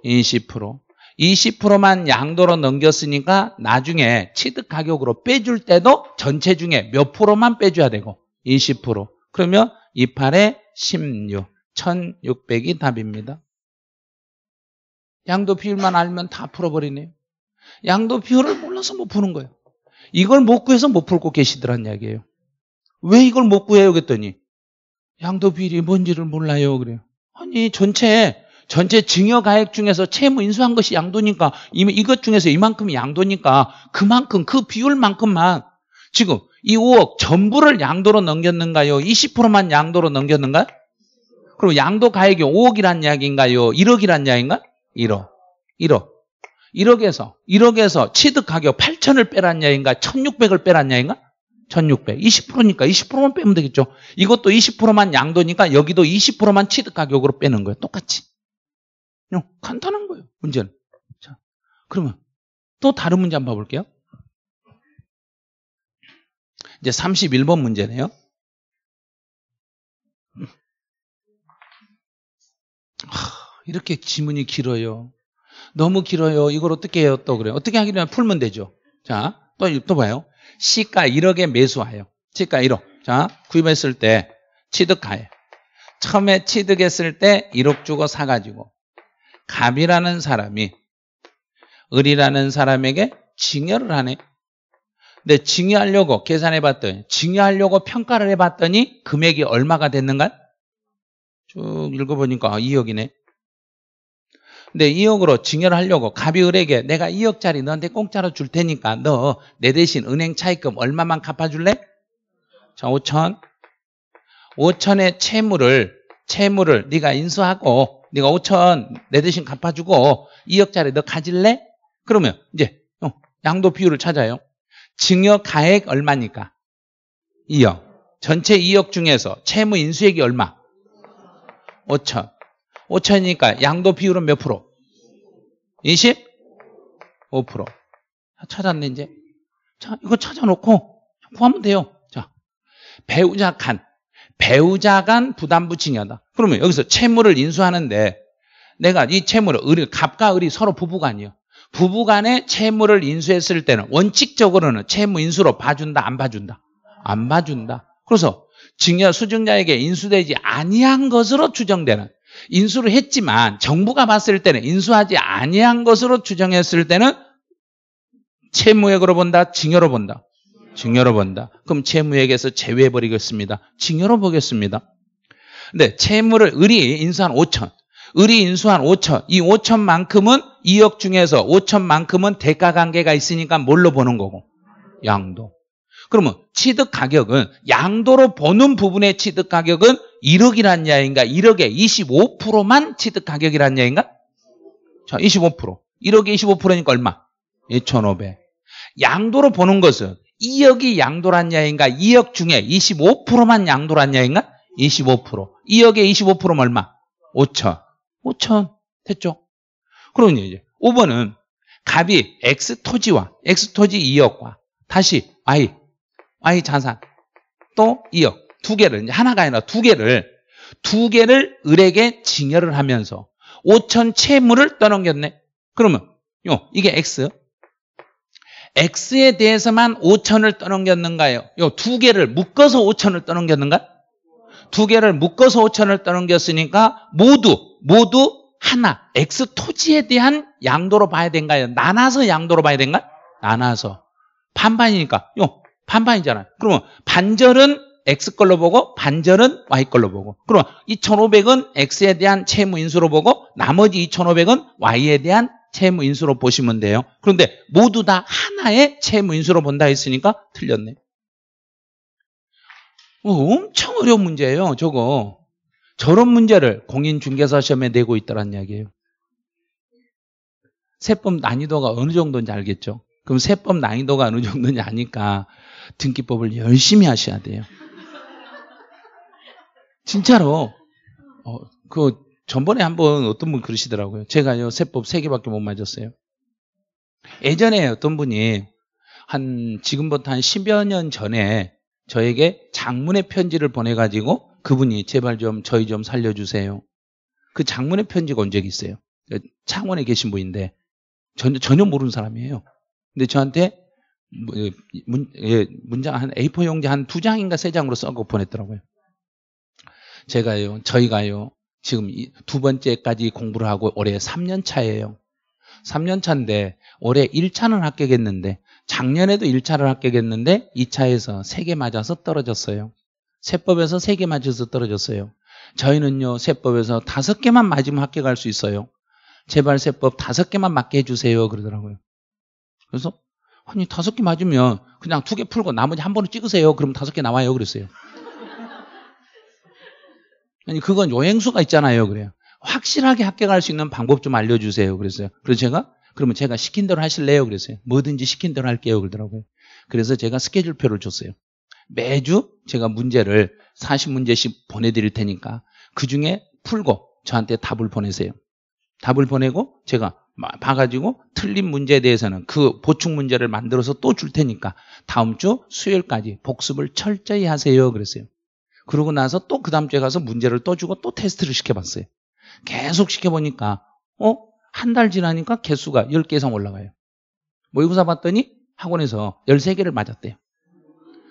20% 20%만 양도로 넘겼으니까 나중에 취득 가격으로 빼줄 때도 전체 중에 몇 프로만 빼줘야 되고 20% 그러면 28에 16 1600이 답입니다 양도 비율만 알면 다 풀어버리네요 양도 비율을 몰라서 못 푸는 거예요 이걸 못 구해서 못 풀고 계시더란 이야기예요 왜 이걸 못 구해요 그랬더니 양도 비율이 뭔지를 몰라요 그래요 아니 전체 전체 증여가액 중에서 채무 인수한 것이 양도니까 이미 이것 중에서 이만큼이 양도니까 그만큼 그 비율만큼만 지금 이 5억 전부를 양도로 넘겼는가요? 20%만 양도로 넘겼는가요? 그럼 양도가액이 5억이란 이야기인가요? 1억이란 이야기인가? 1억. 1억. 1억에서 1억에서 취득가격 8천을 빼란 이야기인가? 1600을 빼란 이야기인가? 1600. 20%니까 20%만 빼면 되겠죠. 이것도 20%만 양도니까 여기도 20%만 취득 가격으로 빼는 거예요. 똑같이. 그냥 간단한 거예요. 문제는. 자, 그러면 또 다른 문제 한번 봐볼게요. 이제 31번 문제네요. 하, 이렇게 지문이 길어요. 너무 길어요. 이걸 어떻게 해요? 또 그래요. 어떻게 하기로 하면 풀면 되죠. 자, 또, 또 봐요. 시가 1억에 매수하여. 시가 1억. 자, 구입했을 때 취득하여. 처음에 취득했을 때 1억 주고 사가지고 갑이라는 사람이 을이라는 사람에게 징여를 하네. 근데 징여하려고 계산해 봤더니 징여하려고 평가를 해 봤더니 금액이 얼마가 됐는가? 쭉 읽어보니까 2억이네. 아, 근데 2억으로 징여를 하려고 갑이 을에게 내가 2억짜리 너한테 공짜로 줄 테니까 너 내 대신 은행 차입금 얼마만 갚아줄래? 자 5천 5천의 채무를 채무를 네가 인수하고 네가 5천 내 대신 갚아주고 2억짜리 너 가질래? 그러면 이제 양도 비율을 찾아요. 증여 가액 얼마니까? 2억. 전체 2억 중에서 채무 인수액이 얼마? 5천. 5천이니까 양도 비율은 몇 프로? 20? 5%. 찾았네 이제. 자, 이거 찾아놓고 구하면 돼요. 자, 배우자 간. 배우자 간 부담부 칭이하다. 그러면 여기서 채무를 인수하는데 내가 이 채무를 을이 갑과 을이 서로 부부간이요. 가 부부간에 채무를 인수했을 때는 원칙적으로는 채무 인수로 봐준다 안 봐준다 안 봐준다. 그래서 증여 수증자에게 인수되지 아니한 것으로 추정되는 인수를 했지만 정부가 봤을 때는 인수하지 아니한 것으로 추정했을 때는 채무액으로 본다, 증여로 본다. 증여로 본다. 그럼 채무에게서 제외해 버리겠습니다. 증여로 보겠습니다. 근데 채무를 을이 인수한 5천, 을이 인수한 5천, 이 5천만큼은 2억 중에서 5천만큼은 대가 관계가 있으니까 뭘로 보는 거고? 양도. 그러면 취득 가격은 양도로 보는 부분의 취득 가격은 1억이란 이 야인가? 1억에 25%만 취득 가격이란 이 야인가? 자, 25%. 1억에 25%니까 얼마? 2,500. 양도로 보는 것은 2억이 양도란야인가 2억 중에 25%만 양도란야인가 25%. 2억에 25%면 얼마? 5천. 5천. 됐죠? 그러면 이제 5번은 갑이 X 토지와 X 토지 2억과 다시 Y, Y 자산 또 2억 두 개를 이제 하나가 아니라 두 개를 두 개를 을에게 증여를 하면서 5천 채무를 떠넘겼네. 그러면 요 이게 X, x에 대해서만 5천을 떠넘겼는가요? 요 두 개를 묶어서 5천을 떠넘겼는가? 두 개를 묶어서 5천을 떠넘겼으니까 모두 모두 하나 x 토지에 대한 양도로 봐야 된가요? 나눠서 양도로 봐야 된가? 나눠서 반반이니까 요 반반이잖아요. 그러면 반절은 x 걸로 보고 반절은 y 걸로 보고 그럼 2,500은 x에 대한 채무 인수로 보고 나머지 2,500은 y에 대한 채무인수로 보시면 돼요. 그런데 모두 다 하나의 채무인수로 본다 했으니까 틀렸네. 어, 엄청 어려운 문제예요, 저거. 저런 문제를 공인중개사 시험에 내고 있다는 이야기예요. 세법 난이도가 어느 정도인지 알겠죠? 그럼 세법 난이도가 어느 정도인지 아니까 등기법을 열심히 하셔야 돼요. 진짜로. 어, 그 전번에 한번 어떤 분 그러시더라고요. 제가요, 세법 3개밖에 못 맞았어요. 예전에 어떤 분이 한, 지금부터 한 10여 년 전에 저에게 장문의 편지를 보내가지고 그분이 제발 좀 저희 좀 살려주세요. 그 장문의 편지가 언제 이 있어요. 창원에 계신 분인데 전혀, 전혀 모르는 사람이에요. 근데 저한테 뭐, 예, 문, 예, 문장 한 A4 용지 한 두 장인가 세 장으로 써고 보냈더라고요. 제가요, 저희가요, 지금 두 번째까지 공부를 하고 올해 3년 차예요. 3년 차인데 올해 1차는 합격했는데 작년에도 1차를 합격했는데 2차에서 3개 맞아서 떨어졌어요. 세법에서 3개 맞아서 떨어졌어요. 저희는요 세법에서 5개만 맞으면 합격할 수 있어요. 제발 세법 5개만 맞게 해주세요 그러더라고요. 그래서 아니 5개 맞으면 그냥 2개 풀고 나머지 한 번을 찍으세요. 그럼 5개 나와요 그랬어요. 아니 그건 여행수가 있잖아요. 그래요. 확실하게 합격할 수 있는 방법 좀 알려주세요. 그랬어요. 그래서 제가 그러면 제가 시킨 대로 하실래요? 그랬어요. 뭐든지 시킨 대로 할게요. 그러더라고요. 그래서 제가 스케줄표를 줬어요. 매주 제가 문제를 40문제씩 보내드릴 테니까 그 중에 풀고 저한테 답을 보내세요. 답을 보내고 제가 봐가지고 틀린 문제에 대해서는 그 보충 문제를 만들어서 또 줄 테니까 다음 주 수요일까지 복습을 철저히 하세요. 그랬어요. 그러고 나서 또 그 다음 주에 가서 문제를 떠주고 또 테스트를 시켜봤어요. 계속 시켜보니까 어? 한 달 지나니까 개수가 10개 이상 올라가요. 모의고사 봤더니 학원에서 13개를 맞았대요.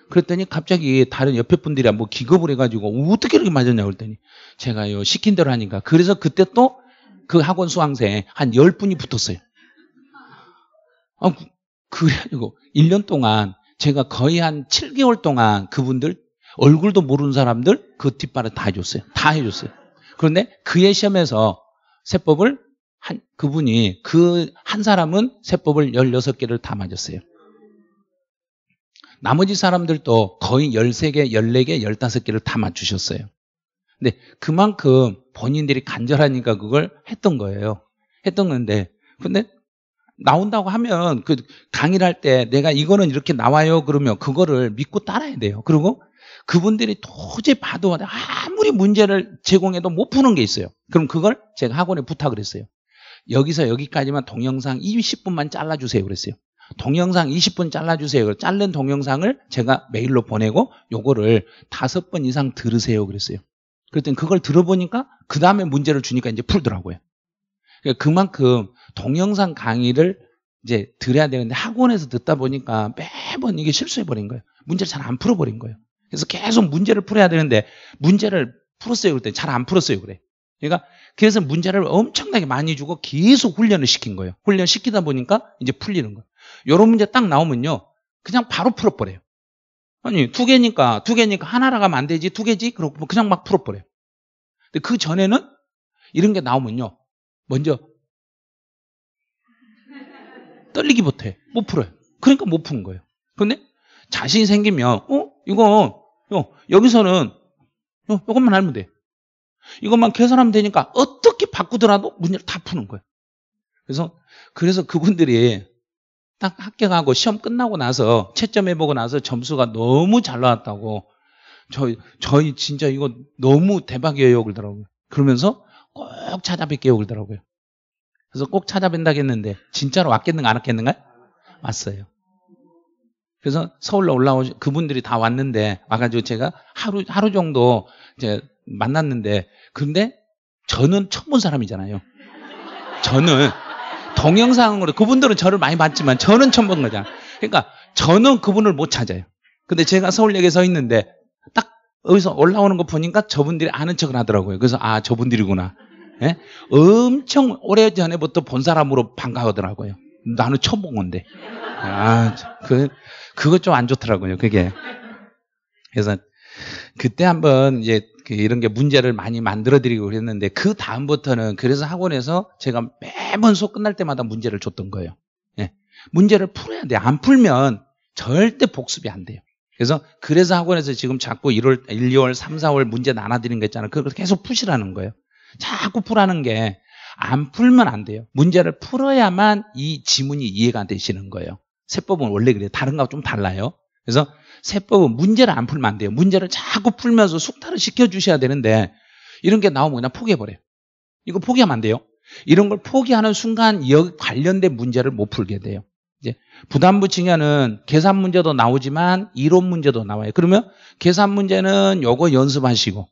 그랬더니 갑자기 다른 옆에 분들이 뭐 기겁을 해가지고 어떻게 이렇게 맞았냐고 그랬더니 제가요 시킨 대로 하니까 그래서 그때 또 그 학원 수강생 한 10분이 붙었어요. 아, 그, 그래가지고 1년 동안 제가 거의 한 7개월 동안 그분들 얼굴도 모르는 사람들 그 뒷발을 다 해줬어요. 다 해줬어요. 그런데 그의 시험에서 세법을 한, 그분이 그 한 사람은 세법을 16개를 다 맞았어요. 나머지 사람들도 거의 13개, 14개, 15개를 다 맞추셨어요. 근데 그만큼 본인들이 간절하니까 그걸 했던 거예요. 했던 건데. 근데 나온다고 하면 그 강의를 할 때 내가 이거는 이렇게 나와요 그러면 그거를 믿고 따라야 돼요. 그리고 그분들이 도저히 봐도 아무리 문제를 제공해도 못 푸는 게 있어요. 그럼 그걸 제가 학원에 부탁을 했어요. 여기서 여기까지만 동영상 20분만 잘라주세요 그랬어요. 동영상 20분 잘라주세요. 잘른 동영상을 제가 메일로 보내고 요거를 5번 이상 들으세요 그랬어요. 그랬더니 그걸 들어보니까 그 다음에 문제를 주니까 이제 풀더라고요. 그 그만큼 동영상 강의를 이제 들어야 되는데 학원에서 듣다 보니까 매번 이게 실수해버린 거예요. 문제를 잘 안 풀어버린 거예요. 그래서 계속 문제를 풀어야 되는데 문제를 풀었어요 그때잘 안 풀었어요 그래. 그러니까 그래서 문제를 엄청나게 많이 주고 계속 훈련을 시킨 거예요. 훈련 시키다 보니까 이제 풀리는 거예요. 이런 문제 딱 나오면요. 그냥 바로 풀어버려요. 아니 두 개니까 두 개니까 하나라 가면 안 되지 두 개지 그렇고 뭐 그냥 막 풀어버려요. 근데 그 전에는 이런 게 나오면요. 먼저 떨리기부터 해. 못 풀어요. 그러니까 못 푼 거예요. 근데 자신이 생기면 어 이거 요, 여기서는 요, 요것만 알면 돼. 이것만 계산하면 되니까 어떻게 바꾸더라도 문제를 다 푸는 거예요. 그래서, 그래서 그분들이 딱 합격하고 시험 끝나고 나서 채점해보고 나서 점수가 너무 잘 나왔다고 저희, 저희 진짜 이거 너무 대박이에요. 그러더라고요. 그러면서 꼭 찾아뵐게요. 그러더라고요. 그래서 꼭 찾아뵌다고 했는데 진짜로 왔겠는가 안 왔겠는가? 왔어요. 그래서 서울로 올라오 그분들이 다 왔는데 와가지고 제가 하루 하루 정도 이제 만났는데 근데 저는 처음 본 사람이잖아요. 저는 동영상으로 그분들은 저를 많이 봤지만 저는 처음 본 거잖아. 그러니까 저는 그분을 못 찾아요. 근데 제가 서울역에 서 있는데 딱 여기서 올라오는 거 보니까 저분들이 아는 척을 하더라고요. 그래서 아 저분들이구나. 예? 엄청 오래 전에부터 본 사람으로 반가워하더라고요. 나는 처음 본 건데. 아, 그, 그거 좀 안 좋더라고요, 그게. 그래서 그때 한번 이제 그 이런 게 문제를 많이 만들어드리고 그랬는데 그 다음부터는 그래서 학원에서 제가 매번 수업 끝날 때마다 문제를 줬던 거예요. 예. 문제를 풀어야 돼. 안 풀면 절대 복습이 안 돼요. 그래서 그래서 학원에서 지금 자꾸 1월, 1, 2월, 3, 4월 문제 나눠드리는 거 있잖아요. 그걸 계속 푸시라는 거예요. 자꾸 풀라는 게 안 풀면 안 돼요. 문제를 풀어야만 이 지문이 이해가 되시는 거예요. 세법은 원래 그래요. 다른 거하고 좀 달라요. 그래서 세법은 문제를 안 풀면 안 돼요. 문제를 자꾸 풀면서 숙달을 시켜주셔야 되는데 이런 게 나오면 그냥 포기해버려요. 이거 포기하면 안 돼요. 이런 걸 포기하는 순간 여기 관련된 문제를 못 풀게 돼요. 이제 부담부 증여는 계산 문제도 나오지만 이론 문제도 나와요. 그러면 계산 문제는 요거 연습하시고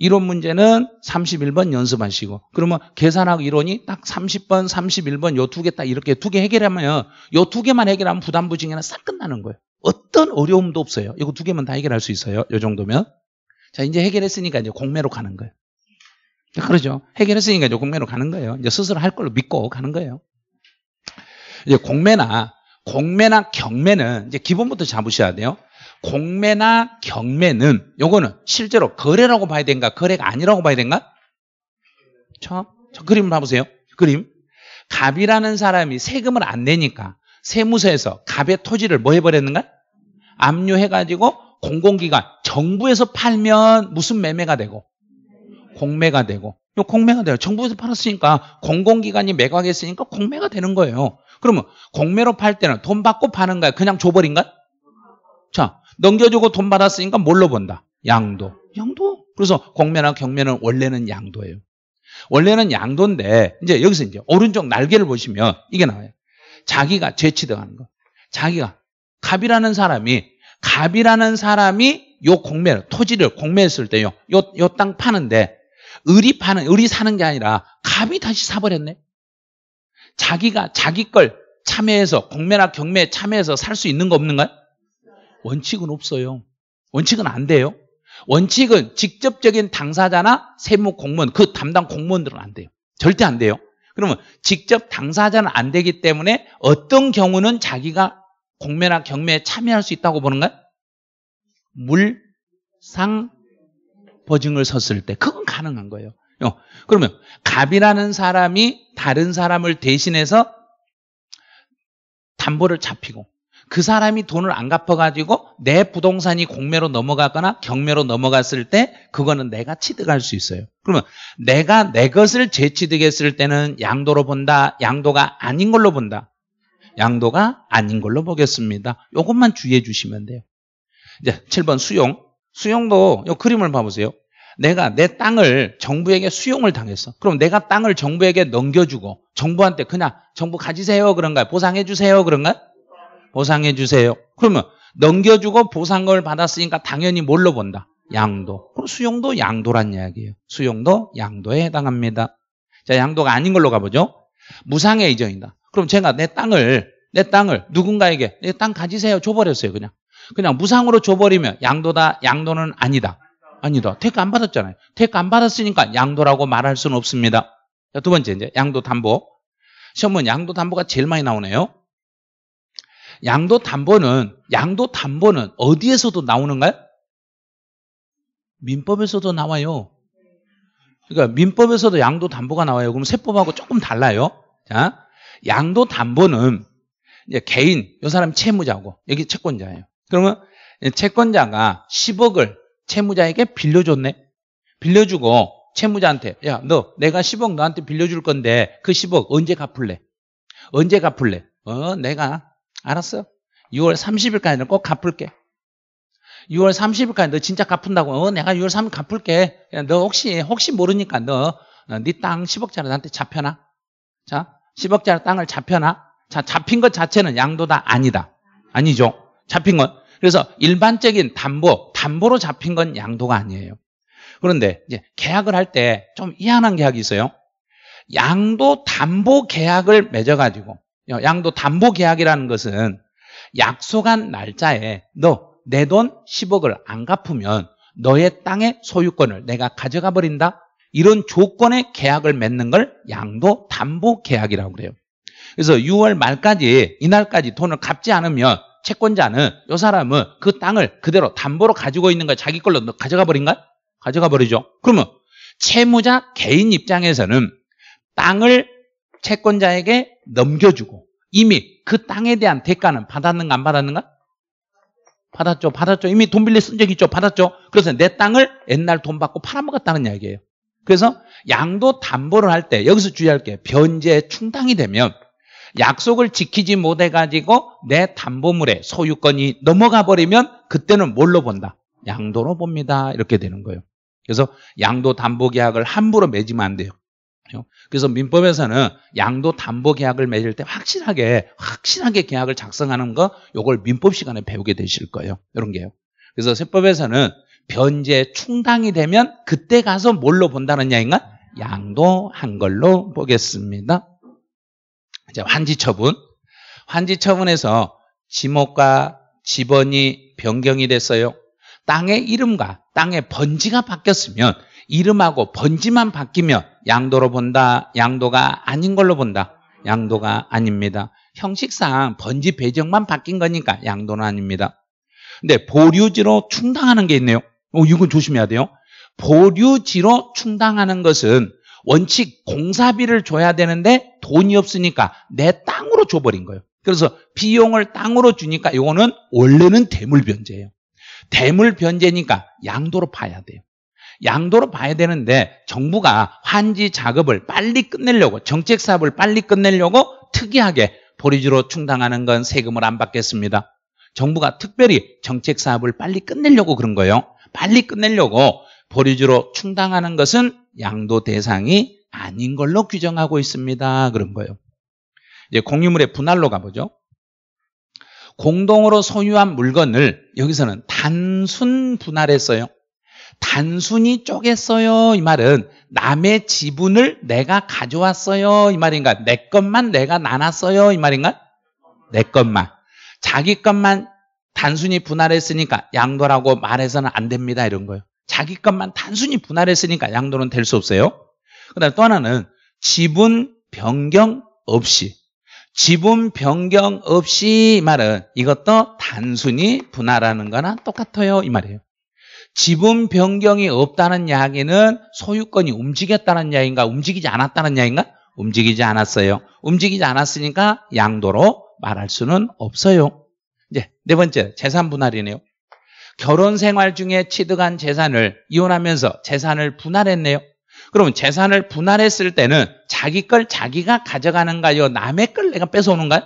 이론 문제는 31번 연습하시고 그러면 계산하고 이론이 딱 30번, 31번 요 두 개 딱 이렇게 두 개 해결하면 요두 개만 해결하면 부담부증이나 싹 끝나는 거예요. 어떤 어려움도 없어요. 이거 두 개만 다 해결할 수 있어요. 요 정도면. 자, 이제 해결했으니까 이제 공매로 가는 거예요. 그러죠. 해결했으니까 이제 공매로 가는 거예요. 이제 스스로 할 걸로 믿고 가는 거예요. 이제 공매나 공매나 경매는 이제 기본부터 잡으셔야 돼요. 공매나 경매는 요거는 실제로 거래라고 봐야 되는가 거래가 아니라고 봐야 되는가? 저, 저 그림 봐보세요. 그림. 갑이라는 사람이 세금을 안 내니까 세무서에서 갑의 토지를 뭐 해버렸는가? 압류해가지고 공공기관, 정부에서 팔면 무슨 매매가 되고? 공매가 되고. 요 공매가 돼요. 정부에서 팔았으니까 공공기관이 매각했으니까 공매가 되는 거예요. 그러면 공매로 팔 때는 돈 받고 파는 가요 그냥 줘버린 가야 자, 넘겨주고 돈 받았으니까 뭘로 본다? 양도. 양도. 그래서 공매나 경매는 원래는 양도예요. 원래는 양도인데 이제 여기서 이제 오른쪽 날개를 보시면 이게 나와요. 자기가 재취득하는 거. 자기가 갑이라는 사람이 갑이라는 사람이 요 공매를 토지를 공매했을 때요. 요 요 땅 파는데 을이 파는 을이 사는 게 아니라 갑이 다시 사버렸네. 자기가 자기 걸 참여해서 공매나 경매에 참여해서 살 수 있는 거 없는가요? 원칙은 없어요. 원칙은 안 돼요. 원칙은 직접적인 당사자나 세무 공무원, 그 담당 공무원들은 안 돼요. 절대 안 돼요. 그러면 직접 당사자는 안 되기 때문에 어떤 경우는 자기가 공매나 경매에 참여할 수 있다고 보는가요? 물상 보증을 섰을 때 그건 가능한 거예요. 어, 그러면 갑이라는 사람이 다른 사람을 대신해서 담보를 잡히고 그 사람이 돈을 안 갚아가지고 내 부동산이 공매로 넘어가거나 경매로 넘어갔을 때 그거는 내가 취득할 수 있어요. 그러면 내가 내 것을 재취득했을 때는 양도로 본다. 양도가 아닌 걸로 본다. 양도가 아닌 걸로 보겠습니다. 이것만 주의해 주시면 돼요. 이제 7번 수용. 수용도 이 그림을 봐보세요. 내가 내 땅을 정부에게 수용을 당했어. 그럼 내가 땅을 정부에게 넘겨주고 정부한테 그냥 정부 가지세요 그런가요? 보상해 주세요 그런가요? 보상해 주세요. 그러면 넘겨주고 보상금을 받았으니까 당연히 뭘로 본다? 양도. 그럼 수용도 양도란 이야기예요. 수용도 양도에 해당합니다. 자, 양도가 아닌 걸로 가보죠. 무상의 이전이다. 그럼 제가 내 땅을 내 땅을 누군가에게 내 땅 가지세요 줘버렸어요 그냥 그냥 무상으로 줘버리면 양도다 양도는 아니다 아니다 택가 안 받았잖아요 택가 안 받았으니까 양도라고 말할 수는 없습니다 자, 두 번째 이제 양도 담보 시험은 양도 담보가 제일 많이 나오네요 양도 담보는 양도 담보는 어디에서도 나오는가요? 민법에서도 나와요. 그러니까 민법에서도 양도 담보가 나와요. 그럼 세법하고 조금 달라요. 자, 양도 담보는 개인, 요사람 채무자고 여기 채권자예요. 그러면 채권자가 10억을 채무자에게 빌려줬네. 빌려주고 채무자한테 야 너 내가 10억 너한테 빌려줄 건데 그 10억 언제 갚을래? 언제 갚을래? 어 내가 알았어. 6월 30일까지는 꼭 갚을게. 6월 30일까지 너 진짜 갚은다고. 어, 내가 6월 3일 갚을게. 너 혹시, 혹시 모르니까 너, 어, 네땅 10억짜리 나한테 잡혀놔. 자, 10억짜리 땅을 잡혀놔. 자, 잡힌 것 자체는 양도다 아니다. 아니죠. 잡힌 건. 그래서 일반적인 담보, 담보로 잡힌 건 양도가 아니에요. 그런데 이제 계약을 할 때 좀 이한한 계약이 있어요. 양도 담보 계약을 맺어가지고 어, 양도 담보 계약이라는 것은 약속한 날짜에 너 내 돈 10억을 안 갚으면 너의 땅의 소유권을 내가 가져가 버린다. 이런 조건의 계약을 맺는 걸 양도 담보 계약이라고 그래요. 그래서 6월 말까지 이날까지 돈을 갚지 않으면 채권자는 이 사람은 그 땅을 그대로 담보로 가지고 있는 걸 자기 걸로 가져가 버린가? 가져가 버리죠. 그러면 채무자 개인 입장에서는 땅을 채권자에게 넘겨주고 이미 그 땅에 대한 대가는 받았는가 안 받았는가? 받았죠. 받았죠. 이미 돈 빌려 쓴 적 있죠. 받았죠. 그래서 내 땅을 옛날 돈 받고 팔아먹었다는 이야기예요. 그래서 양도 담보를 할 때 여기서 주의할 게 변제 충당이 되면 약속을 지키지 못해 가지고 내 담보물의 소유권이 넘어가 버리면 그때는 뭘로 본다? 양도로 봅니다. 이렇게 되는 거예요. 그래서 양도 담보 계약을 함부로 맺으면 안 돼요. 그래서 민법에서는 양도 담보 계약을 맺을 때 확실하게 확실하게 계약을 작성하는 거 요걸 민법 시간에 배우게 되실 거예요. 이런 게요. 그래서 세법에서는 변제 충당이 되면 그때 가서 뭘로 본다는 야인가? 양도한 걸로 보겠습니다. 이제 환지 처분. 환지 처분에서 지목과 지번이 변경이 됐어요. 땅의 이름과 땅의 번지가 바뀌었으면 이름하고 번지만 바뀌면 양도로 본다, 양도가 아닌 걸로 본다. 양도가 아닙니다. 형식상 번지 배정만 바뀐 거니까 양도는 아닙니다. 근데 보류지로 충당하는 게 있네요. 어, 이건 조심해야 돼요. 보류지로 충당하는 것은 원칙 공사비를 줘야 되는데 돈이 없으니까 내 땅으로 줘버린 거예요. 그래서 비용을 땅으로 주니까 이거는 원래는 대물 변제예요. 대물 변제니까 양도로 파야 돼요. 양도로 봐야 되는데 정부가 환지 작업을 빨리 끝내려고 정책 사업을 빨리 끝내려고 특이하게 보리주로 충당하는 건 세금을 안 받겠습니다. 정부가 특별히 정책 사업을 빨리 끝내려고 그런 거예요. 빨리 끝내려고 보리주로 충당하는 것은 양도 대상이 아닌 걸로 규정하고 있습니다. 그런 거예요. 이제 공유물의 분할로 가보죠. 공동으로 소유한 물건을 여기서는 단순 분할했어요. 단순히 쪼갰어요. 이 말은 남의 지분을 내가 가져왔어요. 이 말인가? 내 것만 내가 나눴어요. 이 말인가? 내 것만. 자기 것만 단순히 분할했으니까 양도라고 말해서는 안 됩니다. 이런 거예요. 자기 것만 단순히 분할했으니까 양도는 될 수 없어요. 그 다음에 또 하나는 지분 변경 없이. 지분 변경 없이 이 말은 이것도 단순히 분할하는 거나 똑같아요. 이 말이에요. 지분 변경이 없다는 이야기는 소유권이 움직였다는 이야기인가 움직이지 않았다는 이야기인가 움직이지 않았어요. 움직이지 않았으니까 양도로 말할 수는 없어요. 이제 네 번째 재산 분할이네요. 결혼 생활 중에 취득한 재산을 이혼하면서 재산을 분할했네요. 그러면 재산을 분할했을 때는 자기 걸 자기가 가져가는가요? 남의 걸 내가 뺏어오는가요?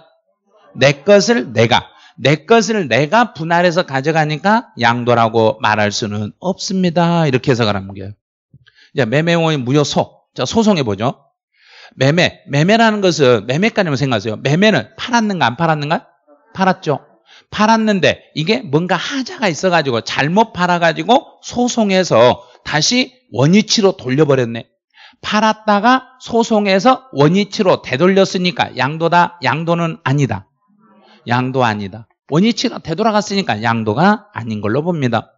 내 것을 내가 내 것을 내가 분할해서 가져가니까 양도라고 말할 수는 없습니다. 이렇게 해석을 하는 거예요. 매매원의 무효소. 자, 소송해 보죠. 매매. 매매라는 것은 매매가님을 생각하세요. 매매는 팔았는가 안 팔았는가? 팔았죠. 팔았는데 이게 뭔가 하자가 있어 가지고 잘못 팔아 가지고 소송해서 다시 원위치로 돌려버렸네. 팔았다가 소송해서 원위치로 되돌렸으니까 양도다. 양도는 아니다. 양도 아니다. 원위치가 되돌아갔으니까 양도가 아닌 걸로 봅니다.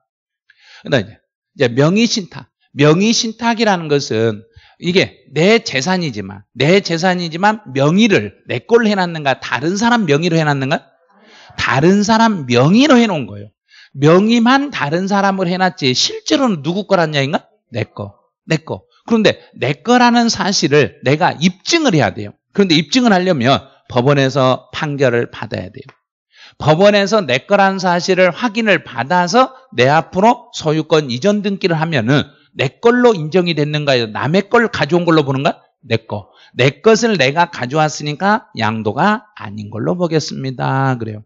그다음에 이제 명의신탁. 명의신탁이라는 것은 이게 내 재산이지만 내 재산이지만 명의를 내 걸로 해놨는가 다른 사람 명의로 해놨는가 다른 사람 명의로 해놓은 거예요. 명의만 다른 사람으로 해놨지 실제로는 누구 거란 얘기인가? 내 거, 내 거. 그런데 내 거라는 사실을 내가 입증을 해야 돼요. 그런데 입증을 하려면 법원에서 판결을 받아야 돼요. 법원에서 내 거란 사실을 확인을 받아서 내 앞으로 소유권 이전 등기를 하면은 내 걸로 인정이 됐는가요? 남의 걸 가져온 걸로 보는가? 내 거. 내 것을 내가 가져왔으니까 양도가 아닌 걸로 보겠습니다. 그래요.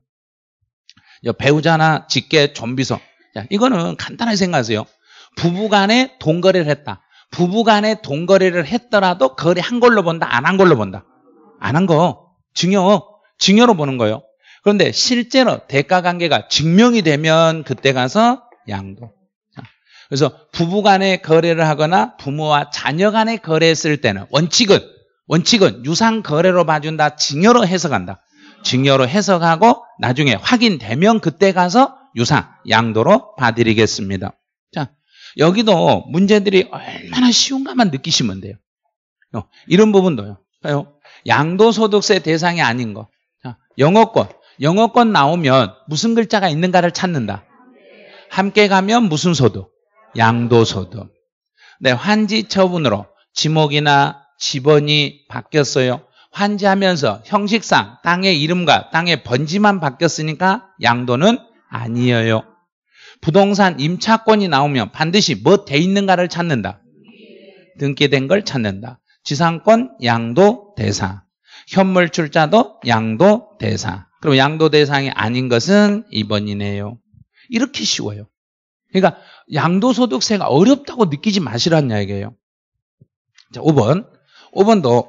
배우자나 직계 좀비서. 자, 이거는 간단하게 생각하세요. 부부 간에 동거래를 했다. 부부 간에 동거래를 했더라도 거래한 걸로 본다? 안 한 걸로 본다? 안 한 거. 증여, 증여로 보는 거예요. 그런데 실제로 대가 관계가 증명이 되면 그때 가서 양도. 그래서 부부 간의 거래를 하거나 부모와 자녀 간의 거래했을 때는 원칙은 원칙은 유상 거래로 봐준다 증여로 해석한다. 증여로 해석하고 나중에 확인되면 그때 가서 유상 양도로 봐드리겠습니다. 자, 여기도 문제들이 얼마나 쉬운가만 느끼시면 돼요. 어, 이런 부분도요. 양도소득세 대상이 아닌 거. 자, 영어권. 영어권 나오면 무슨 글자가 있는가를 찾는다. 함께 가면 무슨 소득? 양도소득. 네, 환지 처분으로 지목이나 지번이 바뀌었어요. 환지하면서 형식상 땅의 이름과 땅의 번지만 바뀌었으니까 양도는 아니에요. 부동산 임차권이 나오면 반드시 뭐 돼 있는가를 찾는다. 등기된 걸 찾는다. 지상권 양도 대상, 현물 출자도 양도 대상. 그럼 양도 대상이 아닌 것은 2번이네요. 이렇게 쉬워요. 그러니까 양도소득세가 어렵다고 느끼지 마시라는 이야기예요. 자, 5번. 5번도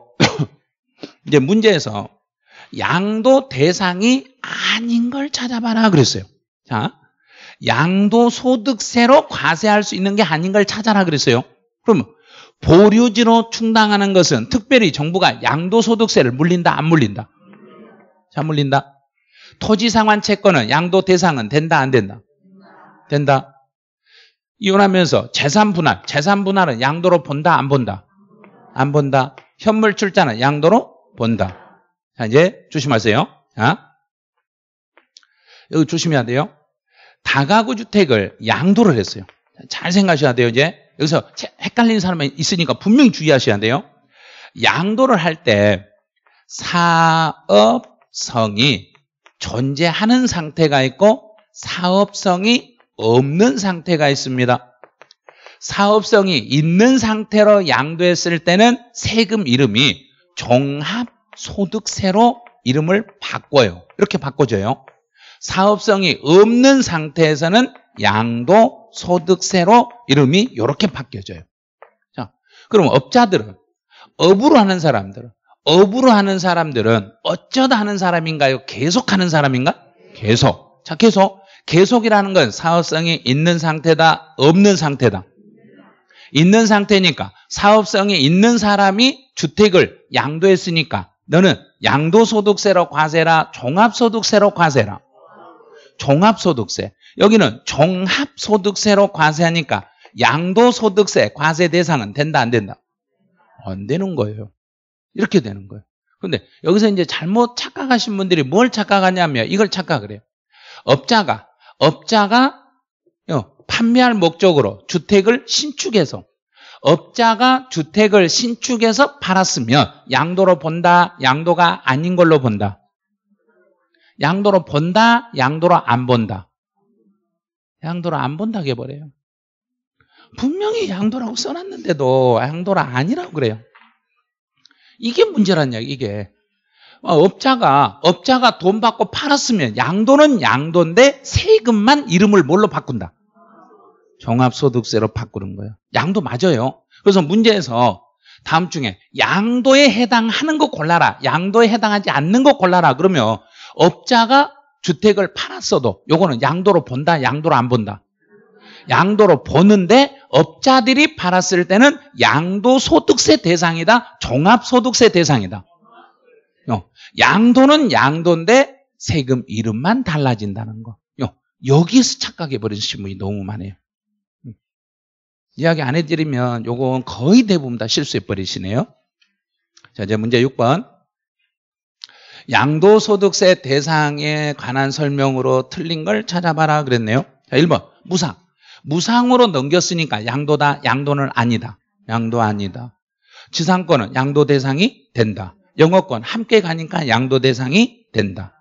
(coughs) 이제 문제에서 양도 대상이 아닌 걸 찾아봐라 그랬어요. 자, 양도 소득세로 과세할 수 있는 게 아닌 걸 찾아라 그랬어요. 그러면 보류지로 충당하는 것은 특별히 정부가 양도소득세를 물린다 안 물린다? 잘 물린다. 토지상환 채권은 양도 대상은 된다 안 된다? 된다. 이혼하면서 재산 분할, 재산 분할은 양도로 본다 안 본다? 안 본다. 현물 출자는 양도로 본다. 자 이제 조심하세요. 아? 여기 조심해야 돼요. 다가구 주택을 양도를 했어요. 잘 생각하셔야 돼요 이제. 여기서 헷갈리는 사람이 있으니까 분명히 주의하셔야 돼요. 양도를 할 때 사업성이 존재하는 상태가 있고 사업성이 없는 상태가 있습니다. 사업성이 있는 상태로 양도했을 때는 세금 이름이 종합소득세로 이름을 바꿔요. 이렇게 바꿔줘요. 사업성이 없는 상태에서는 양도 소득세로 이름이 이렇게 바뀌어져요. 자, 그럼 업자들은 업으로 하는 사람들은 업으로 하는 사람들은 어쩌다 하는 사람인가요? 계속 하는 사람인가? 계속. 자, 계속. 계속이라는 건 사업성이 있는 상태다, 없는 상태다. 있는 상태니까 사업성이 있는 사람이 주택을 양도했으니까 너는 양도소득세로 과세라, 종합소득세로 과세라. 종합소득세. 여기는 종합소득세로 과세하니까 양도소득세 과세 대상은 된다 안 된다? 안 되는 거예요. 이렇게 되는 거예요. 근데 여기서 이제 잘못 착각하신 분들이 뭘 착각하냐면 이걸 착각을 해요. 업자가 업자가 어, 판매할 목적으로 주택을 신축해서 업자가 주택을 신축해서 팔았으면 양도로 본다, 양도가 아닌 걸로 본다. 양도로 본다, 양도로 안 본다. 양도로 안 본다고 해버려요. 분명히 양도라고 써놨는데도 양도라 아니라고 그래요. 이게 문제란 이야기, 이게. 어, 업자가, 업자가 돈 받고 팔았으면 양도는 양도인데 세금만 이름을 뭘로 바꾼다? 종합소득세로 바꾸는 거예요. 양도 맞아요. 그래서 문제에서 다음 중에 양도에 해당하는 거 골라라. 양도에 해당하지 않는 거 골라라. 그러면 업자가 주택을 팔았어도 요거는 양도로 본다 양도로 안 본다 양도로 보는데 업자들이 팔았을 때는 양도소득세 대상이다 종합소득세 대상이다 요. 양도는 양도인데 세금 이름만 달라진다는 거 요. 여기서 착각해버리신 분이 너무 많아요 음. 이야기 안 해드리면 요건 거의 대부분 다 실수해버리시네요 자 이제 문제 6번 양도소득세 대상에 관한 설명으로 틀린 걸 찾아봐라 그랬네요. 자, 1번 무상. 무상으로 넘겼으니까 양도다, 양도는 아니다. 양도 아니다. 지상권은 양도 대상이 된다. 영어권 함께 가니까 양도 대상이 된다.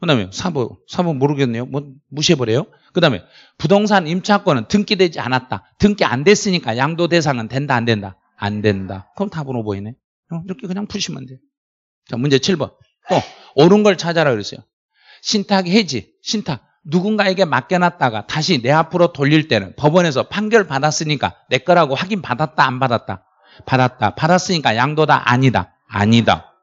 그 다음에 4번, 4번 모르겠네요. 뭐 무시해버려요. 그 다음에 부동산 임차권은 등기되지 않았다. 등기 안 됐으니까 양도 대상은 된다, 안 된다? 안 된다. 그럼 답은 5번이네. 어, 이렇게 그냥 푸시면 돼. 자, 문제 7번. 또 어, 옳은 걸 찾아라 그랬어요. 신탁 해지, 신탁. 누군가에게 맡겨놨다가 다시 내 앞으로 돌릴 때는 법원에서 판결 받았으니까 내 거라고 확인 받았다 안 받았다 받았다 받았으니까 양도다 아니다 아니다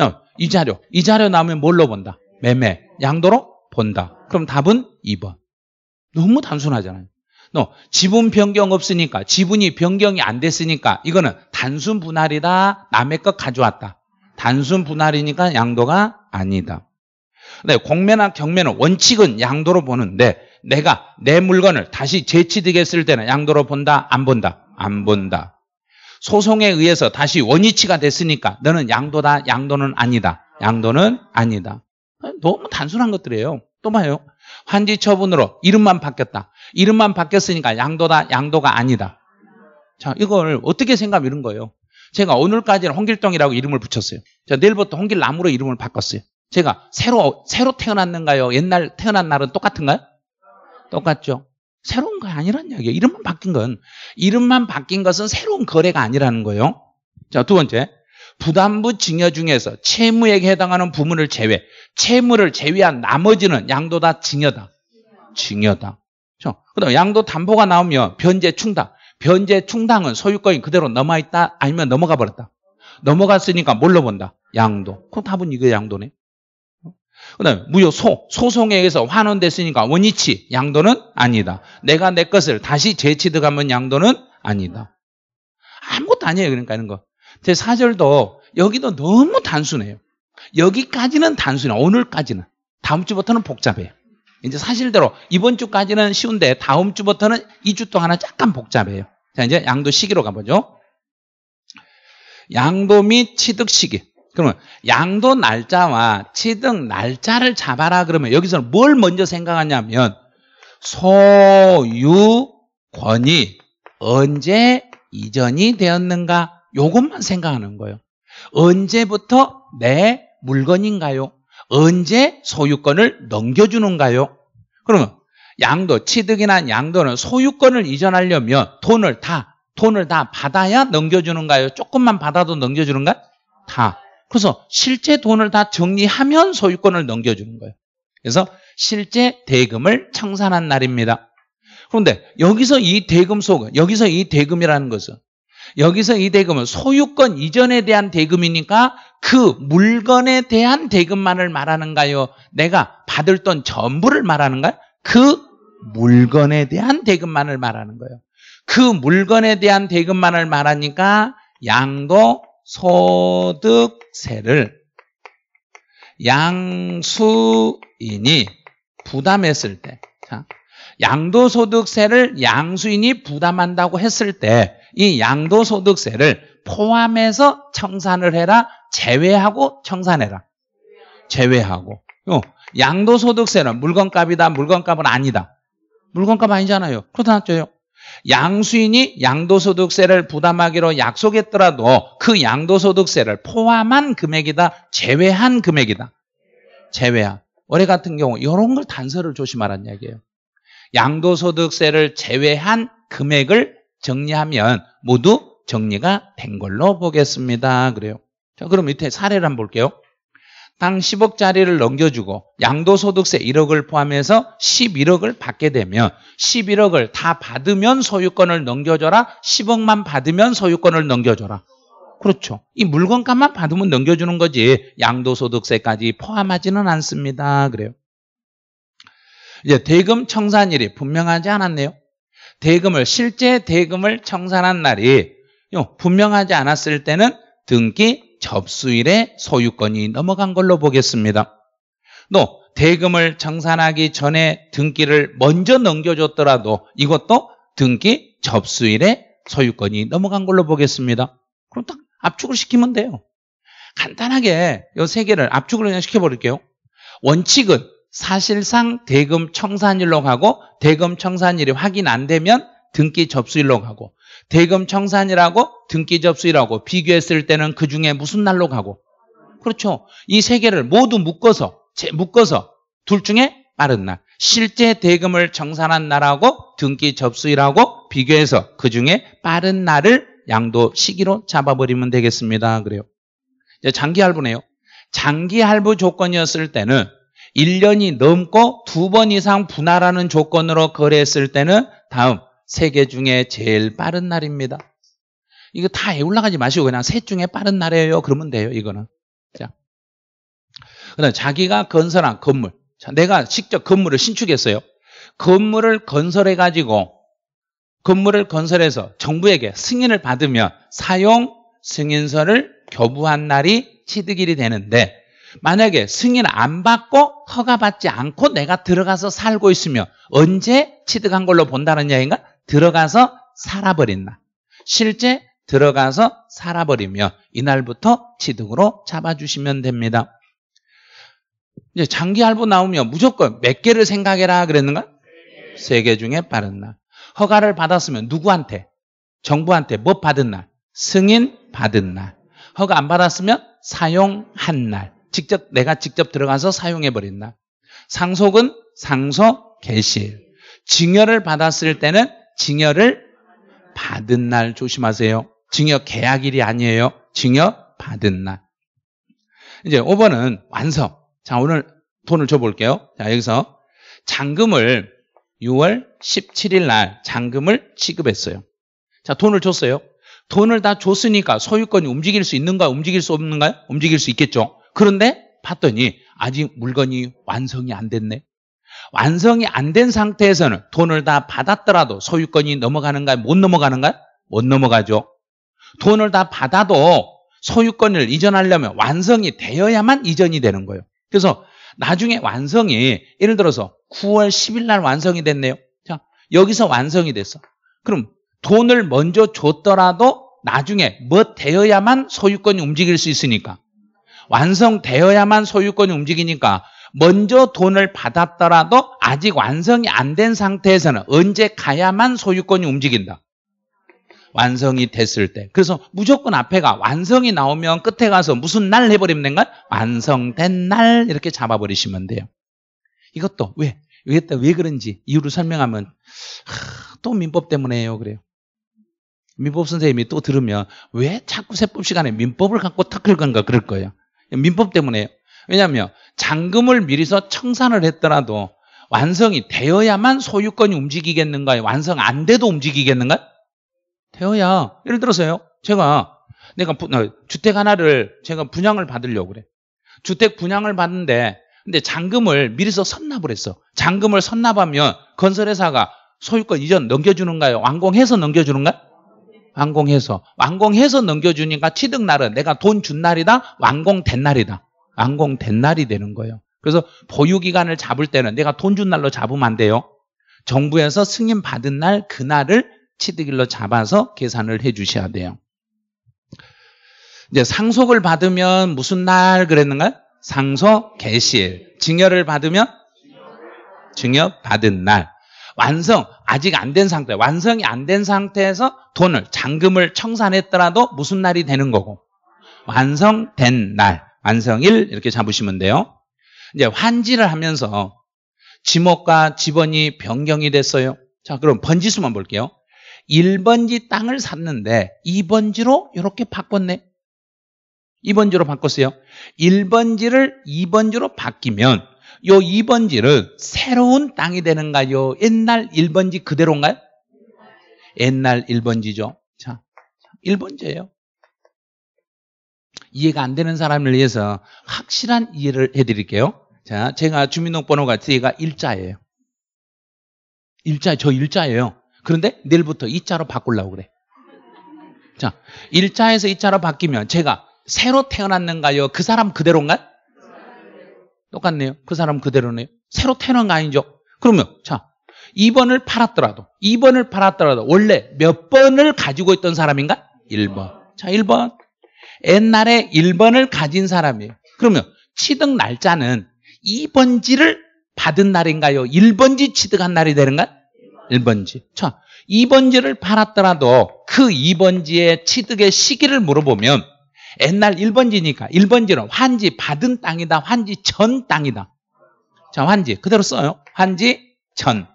어, 이 자료 이 자료 나오면 뭘로 본다 매매 양도로 본다 그럼 답은 2번 너무 단순하잖아요 너 지분 변경 없으니까 지분이 변경이 안 됐으니까 이거는 단순 분할이다 남의 것 가져왔다 단순 분할이니까 양도가 아니다. 네, 공매나 경매는 원칙은 양도로 보는데 내가 내 물건을 다시 재취득했을 때는 양도로 본다? 안 본다? 안 본다. 소송에 의해서 다시 원위치가 됐으니까 너는 양도다? 양도는 아니다. 양도는 아니다. 너무 단순한 것들이에요. 또 봐요. 환지 처분으로 이름만 바뀌었다. 이름만 바뀌었으니까 양도다, 양도가 아니다. 자, 이걸 어떻게 생각하면 이런 거예요. 제가 오늘까지는 홍길동이라고 이름을 붙였어요. 저 내일부터 홍길남으로 이름을 바꿨어요. 제가 새로 새로 태어났는가요? 옛날 태어난 날은 똑같은가요? 똑같죠. 새로운 거 아니란 이야기예요. 이름만 바뀐 건 이름만 바뀐 것은 새로운 거래가 아니라는 거예요. 자, 두 번째. 부담부 증여 중에서 채무액에 해당하는 부분을 제외, 채무를 제외한 나머지는 양도 다 증여다. 증여다. 그렇죠? 그다음 양도 담보가 나오면 변제 충당. 변제 충당은 소유권이 그대로 넘어있다 아니면 넘어가 버렸다. 넘어갔으니까 뭘로 본다? 양도. 그럼 답은 이거 양도네. 어? 그 다음에 무효 소, 소송에 의해서 환원됐으니까 원위치, 양도는 아니다. 내가 내 것을 다시 재취득하면 양도는 아니다. 아무것도 아니에요. 그러니까 이런 거. 제 사절도 여기도 너무 단순해요. 여기까지는 단순해요. 오늘까지는. 다음 주부터는 복잡해요. 이제 사실대로 이번 주까지는 쉬운데 다음 주부터는 2주 동안은 약간 복잡해요. 자, 이제 양도 시기로 가보죠. 양도 및 취득 시기. 그러면 양도 날짜와 취득 날짜를 잡아라 그러면 여기서뭘 먼저 생각하냐면 소유권이 언제 이전이 되었는가 요것만 생각하는 거예요. 언제부터 내 물건인가요? 언제 소유권을 넘겨주는가요? 그러면 양도 취득이나 양도는 소유권을 이전하려면 돈을 다 돈을 다 받아야 넘겨주는가요? 조금만 받아도 넘겨주는가? 요 다. 그래서 실제 돈을 다 정리하면 소유권을 넘겨주는 거예요. 그래서 실제 대금을 청산한 날입니다. 그런데 여기서 이 대금 속은 여기서 이 대금이라는 것은 여기서 이 대금은 소유권 이전에 대한 대금이니까 그 물건에 대한 대금만을 말하는가요? 내가 받을 돈 전부를 말하는가요? 그 물건에 대한 대금만을 말하는 거예요. 그 물건에 대한 대금만을 말하니까 양도 소득세를 양수인이 부담했을 때, 자, 양도소득세를 양수인이 부담한다고 했을 때, 이 양도소득세를 포함해서 청산을 해라, 제외하고 청산해라. 제외하고. 어, 양도소득세는 물건값이다, 물건값은 아니다. 물건값 아니잖아요. 그렇다죠. 양수인이 양도소득세를 부담하기로 약속했더라도 그 양도소득세를 포함한 금액이다, 제외한 금액이다. 제외한. 올해 같은 경우 이런 걸 단서를 조심하라는 이야기예요. 양도소득세를 제외한 금액을 정리하면 모두 정리가 된 걸로 보겠습니다. 그래요. 자, 그럼 밑에 사례를 한번 볼게요. 당 10억짜리를 넘겨주고 양도소득세 1억을 포함해서 11억을 받게 되면 11억을 다 받으면 소유권을 넘겨줘라 10억만 받으면 소유권을 넘겨줘라 그렇죠. 이 물건값만 받으면 넘겨주는 거지 양도소득세까지 포함하지는 않습니다. 그래요. 이제 대금 청산일이 분명하지 않았네요. 대금을 실제 대금을 청산한 날이 분명하지 않았을 때는 등기 접수일에 소유권이 넘어간 걸로 보겠습니다. 또 대금을 정산하기 전에 등기를 먼저 넘겨줬더라도 이것도 등기 접수일에 소유권이 넘어간 걸로 보겠습니다. 그럼 딱 압축을 시키면 돼요. 간단하게 이 세 개를 압축을 그냥 시켜버릴게요. 원칙은 사실상 대금 청산일로 가고 대금 청산일이 확인 안 되면 등기 접수일로 가고 대금 청산이라고 등기 접수이라고 비교했을 때는 그 중에 무슨 날로 가고 그렇죠. 이 세 개를 모두 묶어서 묶어서 둘 중에 빠른 날 실제 대금을 정산한 날하고 등기 접수일하고 비교해서 그 중에 빠른 날을 양도 시기로 잡아버리면 되겠습니다. 그래요. 장기 할부네요. 장기 할부 조건이었을 때는 1년이 넘고 두 번 이상 분할하는 조건으로 거래했을 때는 다음 세계 중에 제일 빠른 날입니다. 이거 다 애올라가지 마시고 그냥 셋 중에 빠른 날이에요. 그러면 돼요. 이거는. 자. 그다음 자기가 건설한 건물. 자, 내가 직접 건물을 신축했어요. 건물을 건설해 가지고 건물을 건설해서 정부에게 승인을 받으면 사용 승인서를 교부한 날이 취득일이 되는데 만약에 승인 안 받고 허가받지 않고 내가 들어가서 살고 있으면 언제 취득한 걸로 본다는 얘기인가? 들어가서 살아버린다. 실제 들어가서 살아버리며 이날부터 취득으로 잡아주시면 됩니다. 이제 장기 할부 나오면 무조건 몇 개를 생각해라 그랬는가? 세 개 중에 빠른 날. 허가를 받았으면 누구한테? 정부한테 뭐 받은 날? 승인 받은 날. 허가 안 받았으면 사용한 날. 직접 내가 직접 들어가서 사용해 버린 날. 상속은 상속 개실 증여를 받았을 때는 증여를 받은 날 조심하세요. 증여 계약일이 아니에요. 증여 받은 날. 이제 5번은 완성. 자, 오늘 돈을 줘볼게요. 자, 여기서 잔금을 6월 17일 날 잔금을 취급했어요. 자, 돈을 줬어요. 돈을 다 줬으니까 소유권이 움직일 수 있는가, 움직일 수 없는가요? 움직일 수 있겠죠. 그런데 봤더니 아직 물건이 완성이 안 됐네. 완성이 안 된 상태에서는 돈을 다 받았더라도 소유권이 넘어가는가요? 못 넘어가는가요? 못 넘어가죠. 돈을 다 받아도 소유권을 이전하려면 완성이 되어야만 이전이 되는 거예요. 그래서 나중에 완성이 예를 들어서 9월 10일 날 완성이 됐네요. 자, 여기서 완성이 됐어. 그럼 돈을 먼저 줬더라도 나중에 뭐 되어야만 소유권이 움직일 수 있으니까 완성되어야만 소유권이 움직이니까 먼저 돈을 받았더라도 아직 완성이 안 된 상태에서는 언제 가야만 소유권이 움직인다. 완성이 됐을 때. 그래서 무조건 앞에가 완성이 나오면 끝에 가서 무슨 날 해버리면 된가? 완성된 날 이렇게 잡아버리시면 돼요. 이것도 왜? 이것도 왜 그런지 이유를 설명하면 하, 또 민법 때문에요 그래요. 민법 선생님이 또 들으면 왜 자꾸 세법 시간에 민법을 갖고 탁을 건가 그럴 거예요. 민법 때문에요. 왜냐하면 잔금을 미리서 청산을 했더라도 완성이 되어야만 소유권이 움직이겠는가요? 완성 안 돼도 움직이겠는가요? 되어야. 예를 들어서요. 제가 내가 부, 어, 주택 하나를 제가 분양을 받으려고 그래. 주택 분양을 받는데 근데 잔금을 미리서 선납을 했어. 잔금을 선납하면 건설회사가 소유권 이전 넘겨주는가요? 완공해서 넘겨주는가요? 완공해서. 완공해서 넘겨주니까 취득날은 내가 돈 준 날이다? 완공된 날이다. 완공 된 날이 되는 거예요. 그래서 보유기간을 잡을 때는 내가 돈 준 날로 잡으면 안 돼요. 정부에서 승인 받은 날 그날을 취득일로 잡아서 계산을 해 주셔야 돼요. 이제 상속을 받으면 무슨 날그랬는가 상속 개시일. 증여를 받으면 증여 받은 날. 완성 아직 안 된 상태. 완성이 안 된 상태에서 돈을 잔금을 청산했더라도 무슨 날이 되는 거고. 완성된 날. 안성일 이렇게 잡으시면 돼요. 이제 환지를 하면서 지목과 지번이 변경이 됐어요. 자, 그럼 번지수만 볼게요. 1번지 땅을 샀는데 2번지로 이렇게 바꿨네. 2번지로 바꿨어요. 1번지를 2번지로 바뀌면 요2번지를 새로운 땅이 되는가요? 옛날 1번지 그대로인가요? 옛날 1번지죠. 자, 1번지예요. 이해가 안 되는 사람을 위해서 확실한 이해를 해드릴게요. 자, 제가 주민등록번호가 제가 일자예요. 일자, 저 일자예요. 그런데 내일부터 이자로 바꾸려고 그래. 자, 일자에서 이자로 바뀌면 제가 새로 태어났는가요? 그 사람 그대로인가? 똑같네요. 그 사람 그대로네요. 새로 태어난 거 아니죠? 그러면, 자, 2번을 팔았더라도, 2번을 팔았더라도 원래 몇 번을 가지고 있던 사람인가? 1번. 자, 1번. 옛날에 1번을 가진 사람이에요. 그러면 취득 날짜는 2번지를 받은 날인가요? 1번지 취득한 날이 되는가? 1번지. 자, 2번지를 팔았더라도 그 2번지의 취득의 시기를 물어보면 옛날 1번지니까 1번지는 환지 받은 땅이다. 환지 전 땅이다. 자, 환지 그대로 써요. 환지 전.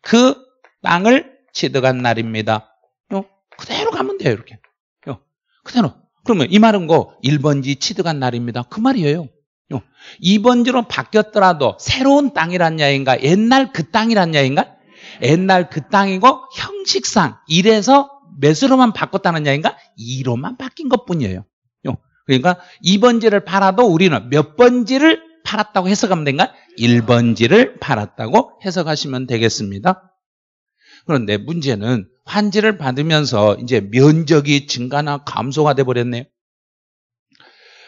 그 땅을 취득한 날입니다. 요 그대로 가면 돼요, 이렇게. 요 그대로. 그러면 이 말은 거 1번지 취득한 날입니다. 그 말이에요. 2번지로 바뀌었더라도 새로운 땅이란 야인가 옛날 그 땅이란 야인가 옛날 그 땅이고 형식상 1에서 매수로만 바꿨다는 야인가 2로만 바뀐 것뿐이에요. 그러니까 2번지를 팔아도 우리는 몇 번지를 팔았다고 해석하면 된가? 1번지를 팔았다고 해석하시면 되겠습니다. 그런데 문제는 환지를 받으면서 이제 면적이 증가나 감소가 돼 버렸네요.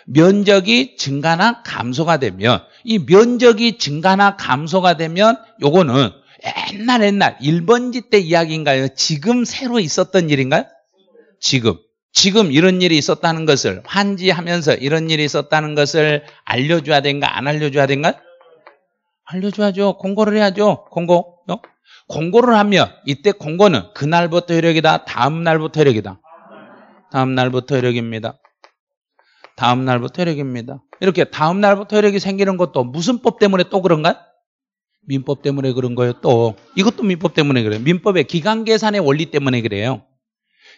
면적이 증가나 감소가 되면 이 면적이 증가나 감소가 되면 요거는 옛날 옛날 1번지때 이야기인가요? 지금 새로 있었던 일인가요? 지금 지금 이런 일이 있었다는 것을 환지하면서 이런 일이 있었다는 것을 알려줘야 된가 안 알려줘야 된가? 알려줘야죠. 공고를 해야죠. 공고. 어? 공고를 하면 이때 공고는 그날부터 효력이다. 다음 날부터 효력이다. 다음 날부터 효력입니다. 다음 날부터 효력입니다. 이렇게 다음 날부터 효력이 생기는 것도 무슨 법 때문에 또그런가 민법 때문에 그런 거예요. 또 이것도 민법 때문에 그래요. 민법의 기간 계산의 원리 때문에 그래요.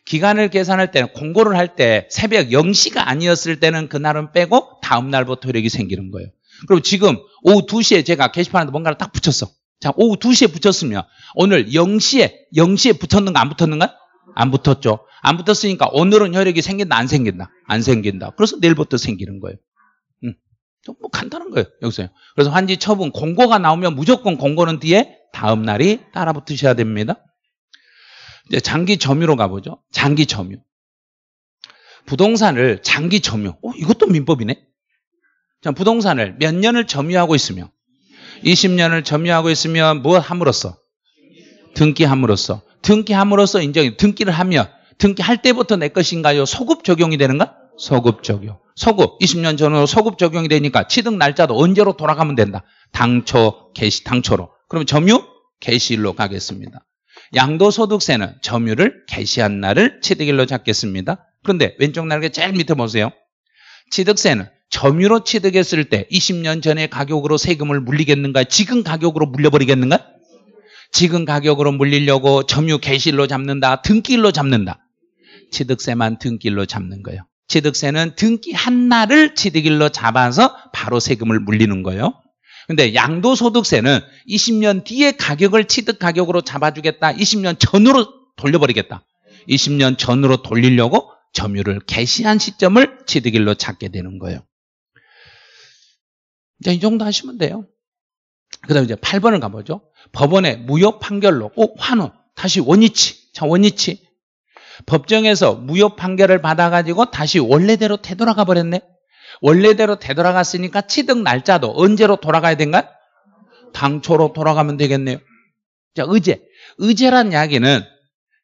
기간을 계산할 때는 공고를 할 때 새벽 0시가 아니었을 때는 그날은 빼고 다음 날부터 효력이 생기는 거예요. 그리고 지금 오후 2시에 제가 게시판에 뭔가를 딱 붙였어. 자, 오후 2시에 붙였으면 오늘 0시에 0시에 붙었는가 안 붙었는가? 안 붙었죠. 안 붙었으니까 오늘은 혈액이 생긴다 안 생긴다? 안 생긴다. 그래서 내일부터 생기는 거예요. 음. 뭐 간단한 거예요. 여기서요. 그래서 환지 처분 공고가 나오면 무조건 공고는 뒤에 다음 날이 따라 붙으셔야 됩니다. 이제 장기 점유로 가보죠. 장기 점유. 부동산을 장기 점유. 어, 이것도 민법이네. 자, 부동산을 몇 년을 점유하고 있으며 20년을 점유하고 있으면 무엇 뭐 함으로써? 등기함으로써. 등기함으로써 인정이 등기를 하면 등기할 때부터 내 것인가요? 소급 적용이 되는가? 소급 적용. 소급 20년 전으로 소급 적용이 되니까 취득 날짜도 언제로 돌아가면 된다. 당초 개시 당초로. 그러면 점유 개시일로 가겠습니다. 양도소득세는 점유를 개시한 날을 취득일로 잡겠습니다. 그런데 왼쪽 날개 제일 밑에 보세요. 취득세는 점유로 취득했을 때 20년 전에 가격으로 세금을 물리겠는가? 지금 가격으로 물려버리겠는가? 지금 가격으로 물리려고 점유 개실로 잡는다, 등길로 잡는다. 취득세만 등길로 잡는 거예요. 취득세는 등기 한 날을 취득일로 잡아서 바로 세금을 물리는 거예요. 근데 양도소득세는 20년 뒤에 가격을 취득 가격으로 잡아주겠다. 20년 전으로 돌려버리겠다. 20년 전으로 돌리려고 점유를 개시한 시점을 취득일로 잡게 되는 거예요. 이제 이 정도 하시면 돼요. 그 다음에 이제 8번을 가보죠. 법원의 무효 판결로, 오, 환호. 다시 원위치. 자, 원위치. 법정에서 무효 판결을 받아가지고 다시 원래대로 되돌아가 버렸네. 원래대로 되돌아갔으니까 취득 날짜도 언제로 돌아가야 된가? 당초로 돌아가면 되겠네요. 자, 의제. 의제란 이야기는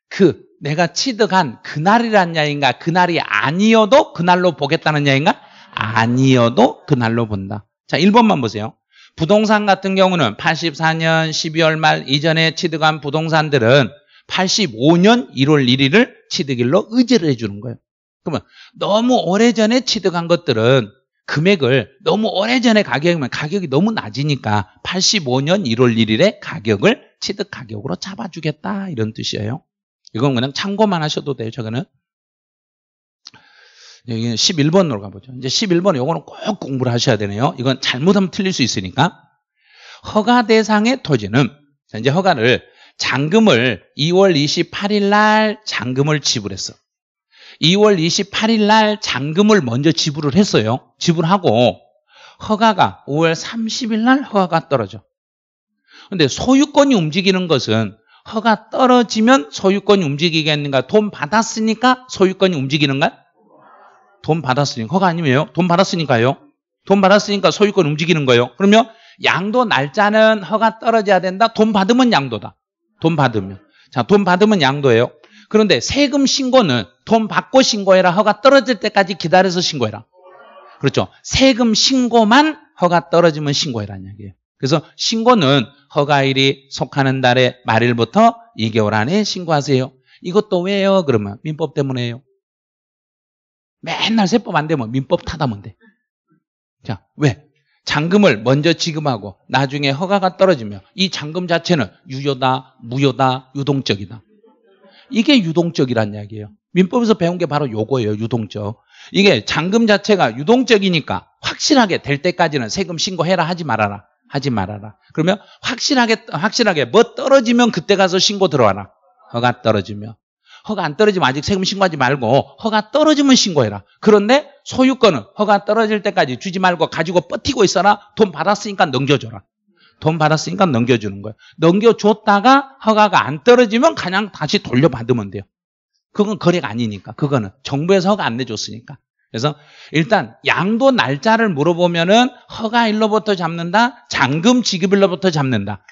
그 내가 취득한 그날이란 이야기인가? 그날이 아니어도 그날로 보겠다는 이야기인가? 아니어도 그날로 본다. 자, 1번만 보세요. 부동산 같은 경우는 84년 12월 말 이전에 취득한 부동산들은 85년 1월 1일을 취득일로 의제를 해주는 거예요. 그러면 너무 오래전에 취득한 것들은 금액을 너무 오래전에 가격이면 가격이 너무 낮으니까 85년 1월 1일에 가격을 취득 가격으로 잡아주겠다 이런 뜻이에요. 이건 그냥 참고만 하셔도 돼요. 저거는. 여기는 11번으로 가보죠. 이제 11번 요거는 꼭 공부를 하셔야 되네요. 이건 잘못하면 틀릴 수 있으니까. 허가 대상의 토지는 자, 이제 허가를 잔금을 2월 28일 날 잔금을 지불했어. 2월 28일 날 잔금을 먼저 지불을 했어요. 지불하고 허가가 5월 30일 날 허가가 떨어져. 근데 소유권이 움직이는 것은 허가 떨어지면 소유권이 움직이겠는가? 돈 받았으니까 소유권이 움직이는가? 돈 받았으니까. 허가 아니에요? 돈 받았으니까요. 돈 받았으니까 소유권 움직이는 거예요. 그러면 양도 날짜는 허가 떨어져야 된다. 돈 받으면 양도다. 돈 받으면. 자, 돈 받으면 양도예요. 그런데 세금 신고는 돈 받고 신고해라. 허가 떨어질 때까지 기다려서 신고해라. 그렇죠. 세금 신고만 허가 떨어지면 신고해라는 얘기예요. 그래서 신고는 허가일이 속하는 달의 말일부터 2개월 안에 신고하세요. 이것도 왜요? 그러면 민법 때문에요. 맨날 세법 안 되면 민법 타다면 돼. 자, 왜? 잔금을 먼저 지급하고 나중에 허가가 떨어지면 이 잔금 자체는 유효다, 무효다, 유동적이다. 이게 유동적이란 이야기예요. 민법에서 배운 게 바로 요거예요, 유동적. 이게 잔금 자체가 유동적이니까 확실하게 될 때까지는 세금 신고해라 하지 말아라. 하지 말아라. 그러면 확실하게 확실하게 뭐 떨어지면 그때 가서 신고 들어와라. 허가 떨어지면. 허가 안 떨어지면 아직 세금 신고하지 말고 허가 떨어지면 신고해라. 그런데 소유권은 허가 떨어질 때까지 주지 말고 가지고 버티고 있어라. 돈 받았으니까 넘겨줘라. 돈 받았으니까 넘겨주는 거예요. 넘겨줬다가 허가가 안 떨어지면 그냥 다시 돌려받으면 돼요. 그건 거래가 아니니까. 그거는 정부에서 허가 안 내줬으니까. 그래서 일단 양도 날짜를 물어보면은 허가일로부터 잡는다, 잔금 지급일로부터 잡는다.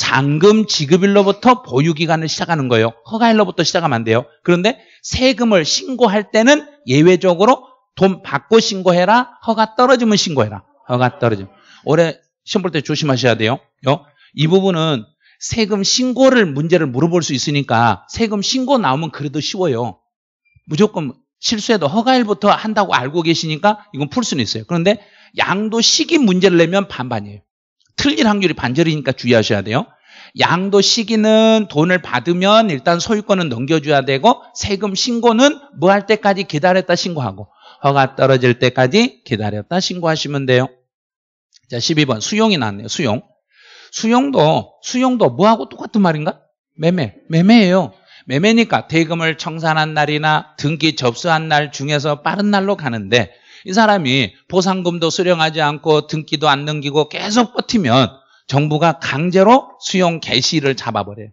잔금 지급일로부터 보유기간을 시작하는 거예요. 허가일로부터 시작하면 안 돼요. 그런데 세금을 신고할 때는 예외적으로 돈 받고 신고해라. 허가 떨어지면 신고해라. 허가 떨어지면. 올해 시험 볼 때 조심하셔야 돼요. 어? 이 부분은 세금 신고를 문제를 물어볼 수 있으니까 세금 신고 나오면 그래도 쉬워요. 무조건 실수해도 허가일부터 한다고 알고 계시니까 이건 풀 수는 있어요. 그런데 양도 시기 문제를 내면 반반이에요. 틀릴 확률이 반절이니까 주의하셔야 돼요. 양도 시기는 돈을 받으면 일단 소유권은 넘겨줘야 되고 세금 신고는 뭐 할 때까지 기다렸다 신고하고 허가 떨어질 때까지 기다렸다 신고하시면 돼요. 자, 12번 수용이 나왔네요. 수용. 수용도 수용도 뭐하고 똑같은 말인가? 매매. 매매예요. 매매니까 대금을 청산한 날이나 등기 접수한 날 중에서 빠른 날로 가는데 이 사람이 보상금도 수령하지 않고 등기도 안 넘기고 계속 버티면 정부가 강제로 수용 개시를 잡아버려요.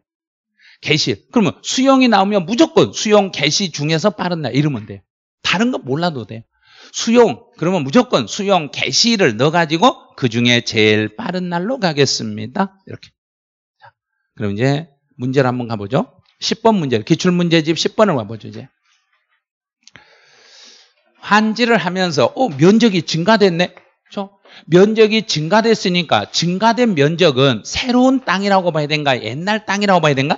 개시. 그러면 수용이 나오면 무조건 수용 개시 중에서 빠른 날 이러면 돼요. 다른 거 몰라도 돼요. 수용 그러면 무조건 수용 개시를 넣어가지고 그 중에 제일 빠른 날로 가겠습니다. 이렇게. 자, 그럼 이제 문제를 한번 가보죠. 10번 문제, 기출문제집 10번을 가보죠. 이제. 환지를 하면서 어, 면적이 증가됐네. 그렇죠? 면적이 증가됐으니까 증가된 면적은 새로운 땅이라고 봐야 된가? 옛날 땅이라고 봐야 된가?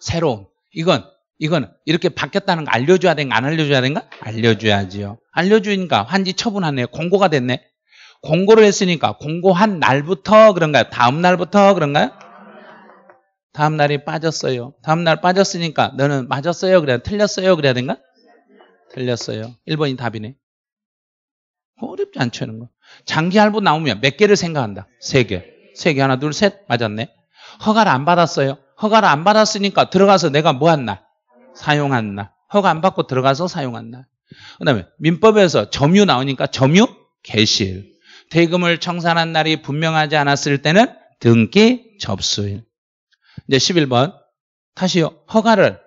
새로운. 이건 이건 이렇게 바뀌었다는 거 알려줘야 된가? 안 알려줘야 된가? 알려줘야지요. 알려주니까 환지 처분하네요. 공고가 됐네. 공고를 했으니까 공고한 날부터 그런가요? 다음 날부터 그런가요? 다음 날이 빠졌어요. 다음 날 빠졌으니까 너는 맞았어요. 그래야 틀렸어요. 그래야 된가? 틀렸어요. 1번이 답이네. 어, 어렵지 않죠, 이 거. 장기 할부 나오면 몇 개를 생각한다? 세 개. 세 개, 하나, 둘, 셋. 맞았네. 허가를 안 받았어요. 허가를 안 받았으니까 들어가서 내가 뭐한 날? 사용한 날. 허가 안 받고 들어가서 사용한 날. 그 다음에 민법에서 점유 나오니까 점유? 개시일. 대금을 청산한 날이 분명하지 않았을 때는 등기 접수일. 이제 11번. 다시요. 허가를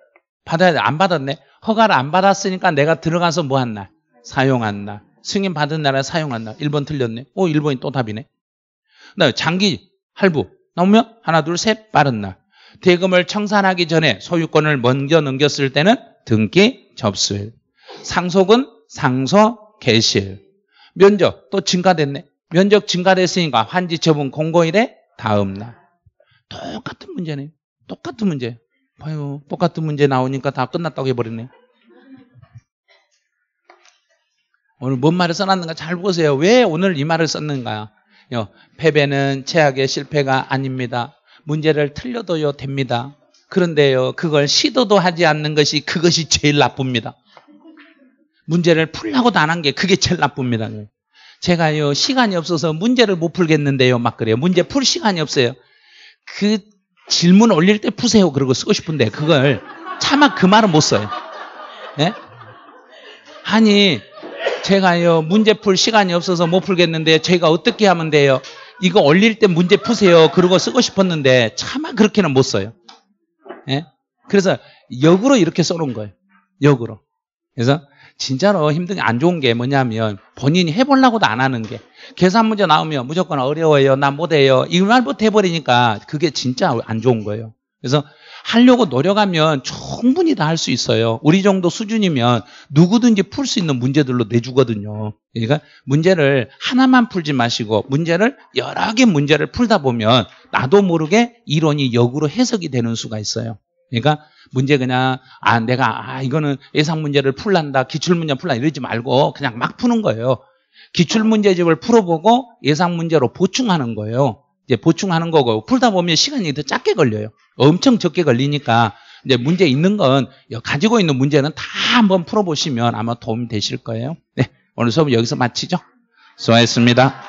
받아야 돼. 안 받았네. 허가를 안 받았으니까 내가 들어가서 뭐한 날? 사용한 날. 승인 받은 나라 사용한 날. 1번 틀렸네. 오, 1번이 또 답이네. 그 장기 할부 나오면 하나, 둘, 셋 빠른 날. 대금을 청산하기 전에 소유권을 먼저 넘겼을 때는 등기 접수일. 상속은 상서 개시일. 면적 또 증가됐네. 면적 증가됐으니까 환지 처분 공고일에 다음 날. 똑같은 문제네. 똑같은 문제. 아요 똑같은 문제 나오니까 다 끝났다고 해버렸네 오늘 뭔 말을 써놨는가 잘 보세요. 왜 오늘 이 말을 썼는가? 요 패배는 최악의 실패가 아닙니다. 문제를 틀려도요 됩니다. 그런데요 그걸 시도도 하지 않는 것이 그것이 제일 나쁩니다. 문제를 풀라고도 안 한 게 그게 제일 나쁩니다. 제가요 시간이 없어서 문제를 못 풀겠는데요 막 그래요. 문제 풀 시간이 없어요. 그 질문 올릴 때 푸세요. 그러고 쓰고 싶은데 그걸 차마 그 말은 못 써요. 네? 아니 제가요 문제 풀 시간이 없어서 못 풀겠는데 제가 어떻게 하면 돼요? 이거 올릴 때 문제 푸세요. 그러고 쓰고 싶었는데 차마 그렇게는 못 써요. 네? 그래서 역으로 이렇게 써놓은 거예요. 역으로. 그래서 진짜로 힘든 게 안 좋은 게 뭐냐면 본인이 해보려고도 안 하는 게 계산 문제 나오면 무조건 어려워요. 나 못해요. 이 말부터 해버리니까 그게 진짜 안 좋은 거예요. 그래서 하려고 노력하면 충분히 다 할 수 있어요. 우리 정도 수준이면 누구든지 풀 수 있는 문제들로 내주거든요. 그러니까 문제를 하나만 풀지 마시고 문제를 여러 개 문제를 풀다 보면 나도 모르게 이론이 역으로 해석이 되는 수가 있어요. 그러니까 문제 그냥 아 내가 아 이거는 예상 문제를 풀란다 기출 문제 풀란다 이러지 말고 그냥 막 푸는 거예요. 기출 문제집을 풀어보고 예상 문제로 보충하는 거예요. 이제 보충하는 거고 풀다 보면 시간이 더 짧게 걸려요. 엄청 적게 걸리니까 이제 문제 있는 건 가지고 있는 문제는 다 한번 풀어보시면 아마 도움이 되실 거예요. 네, 오늘 수업 여기서 마치죠. 수고하셨습니다.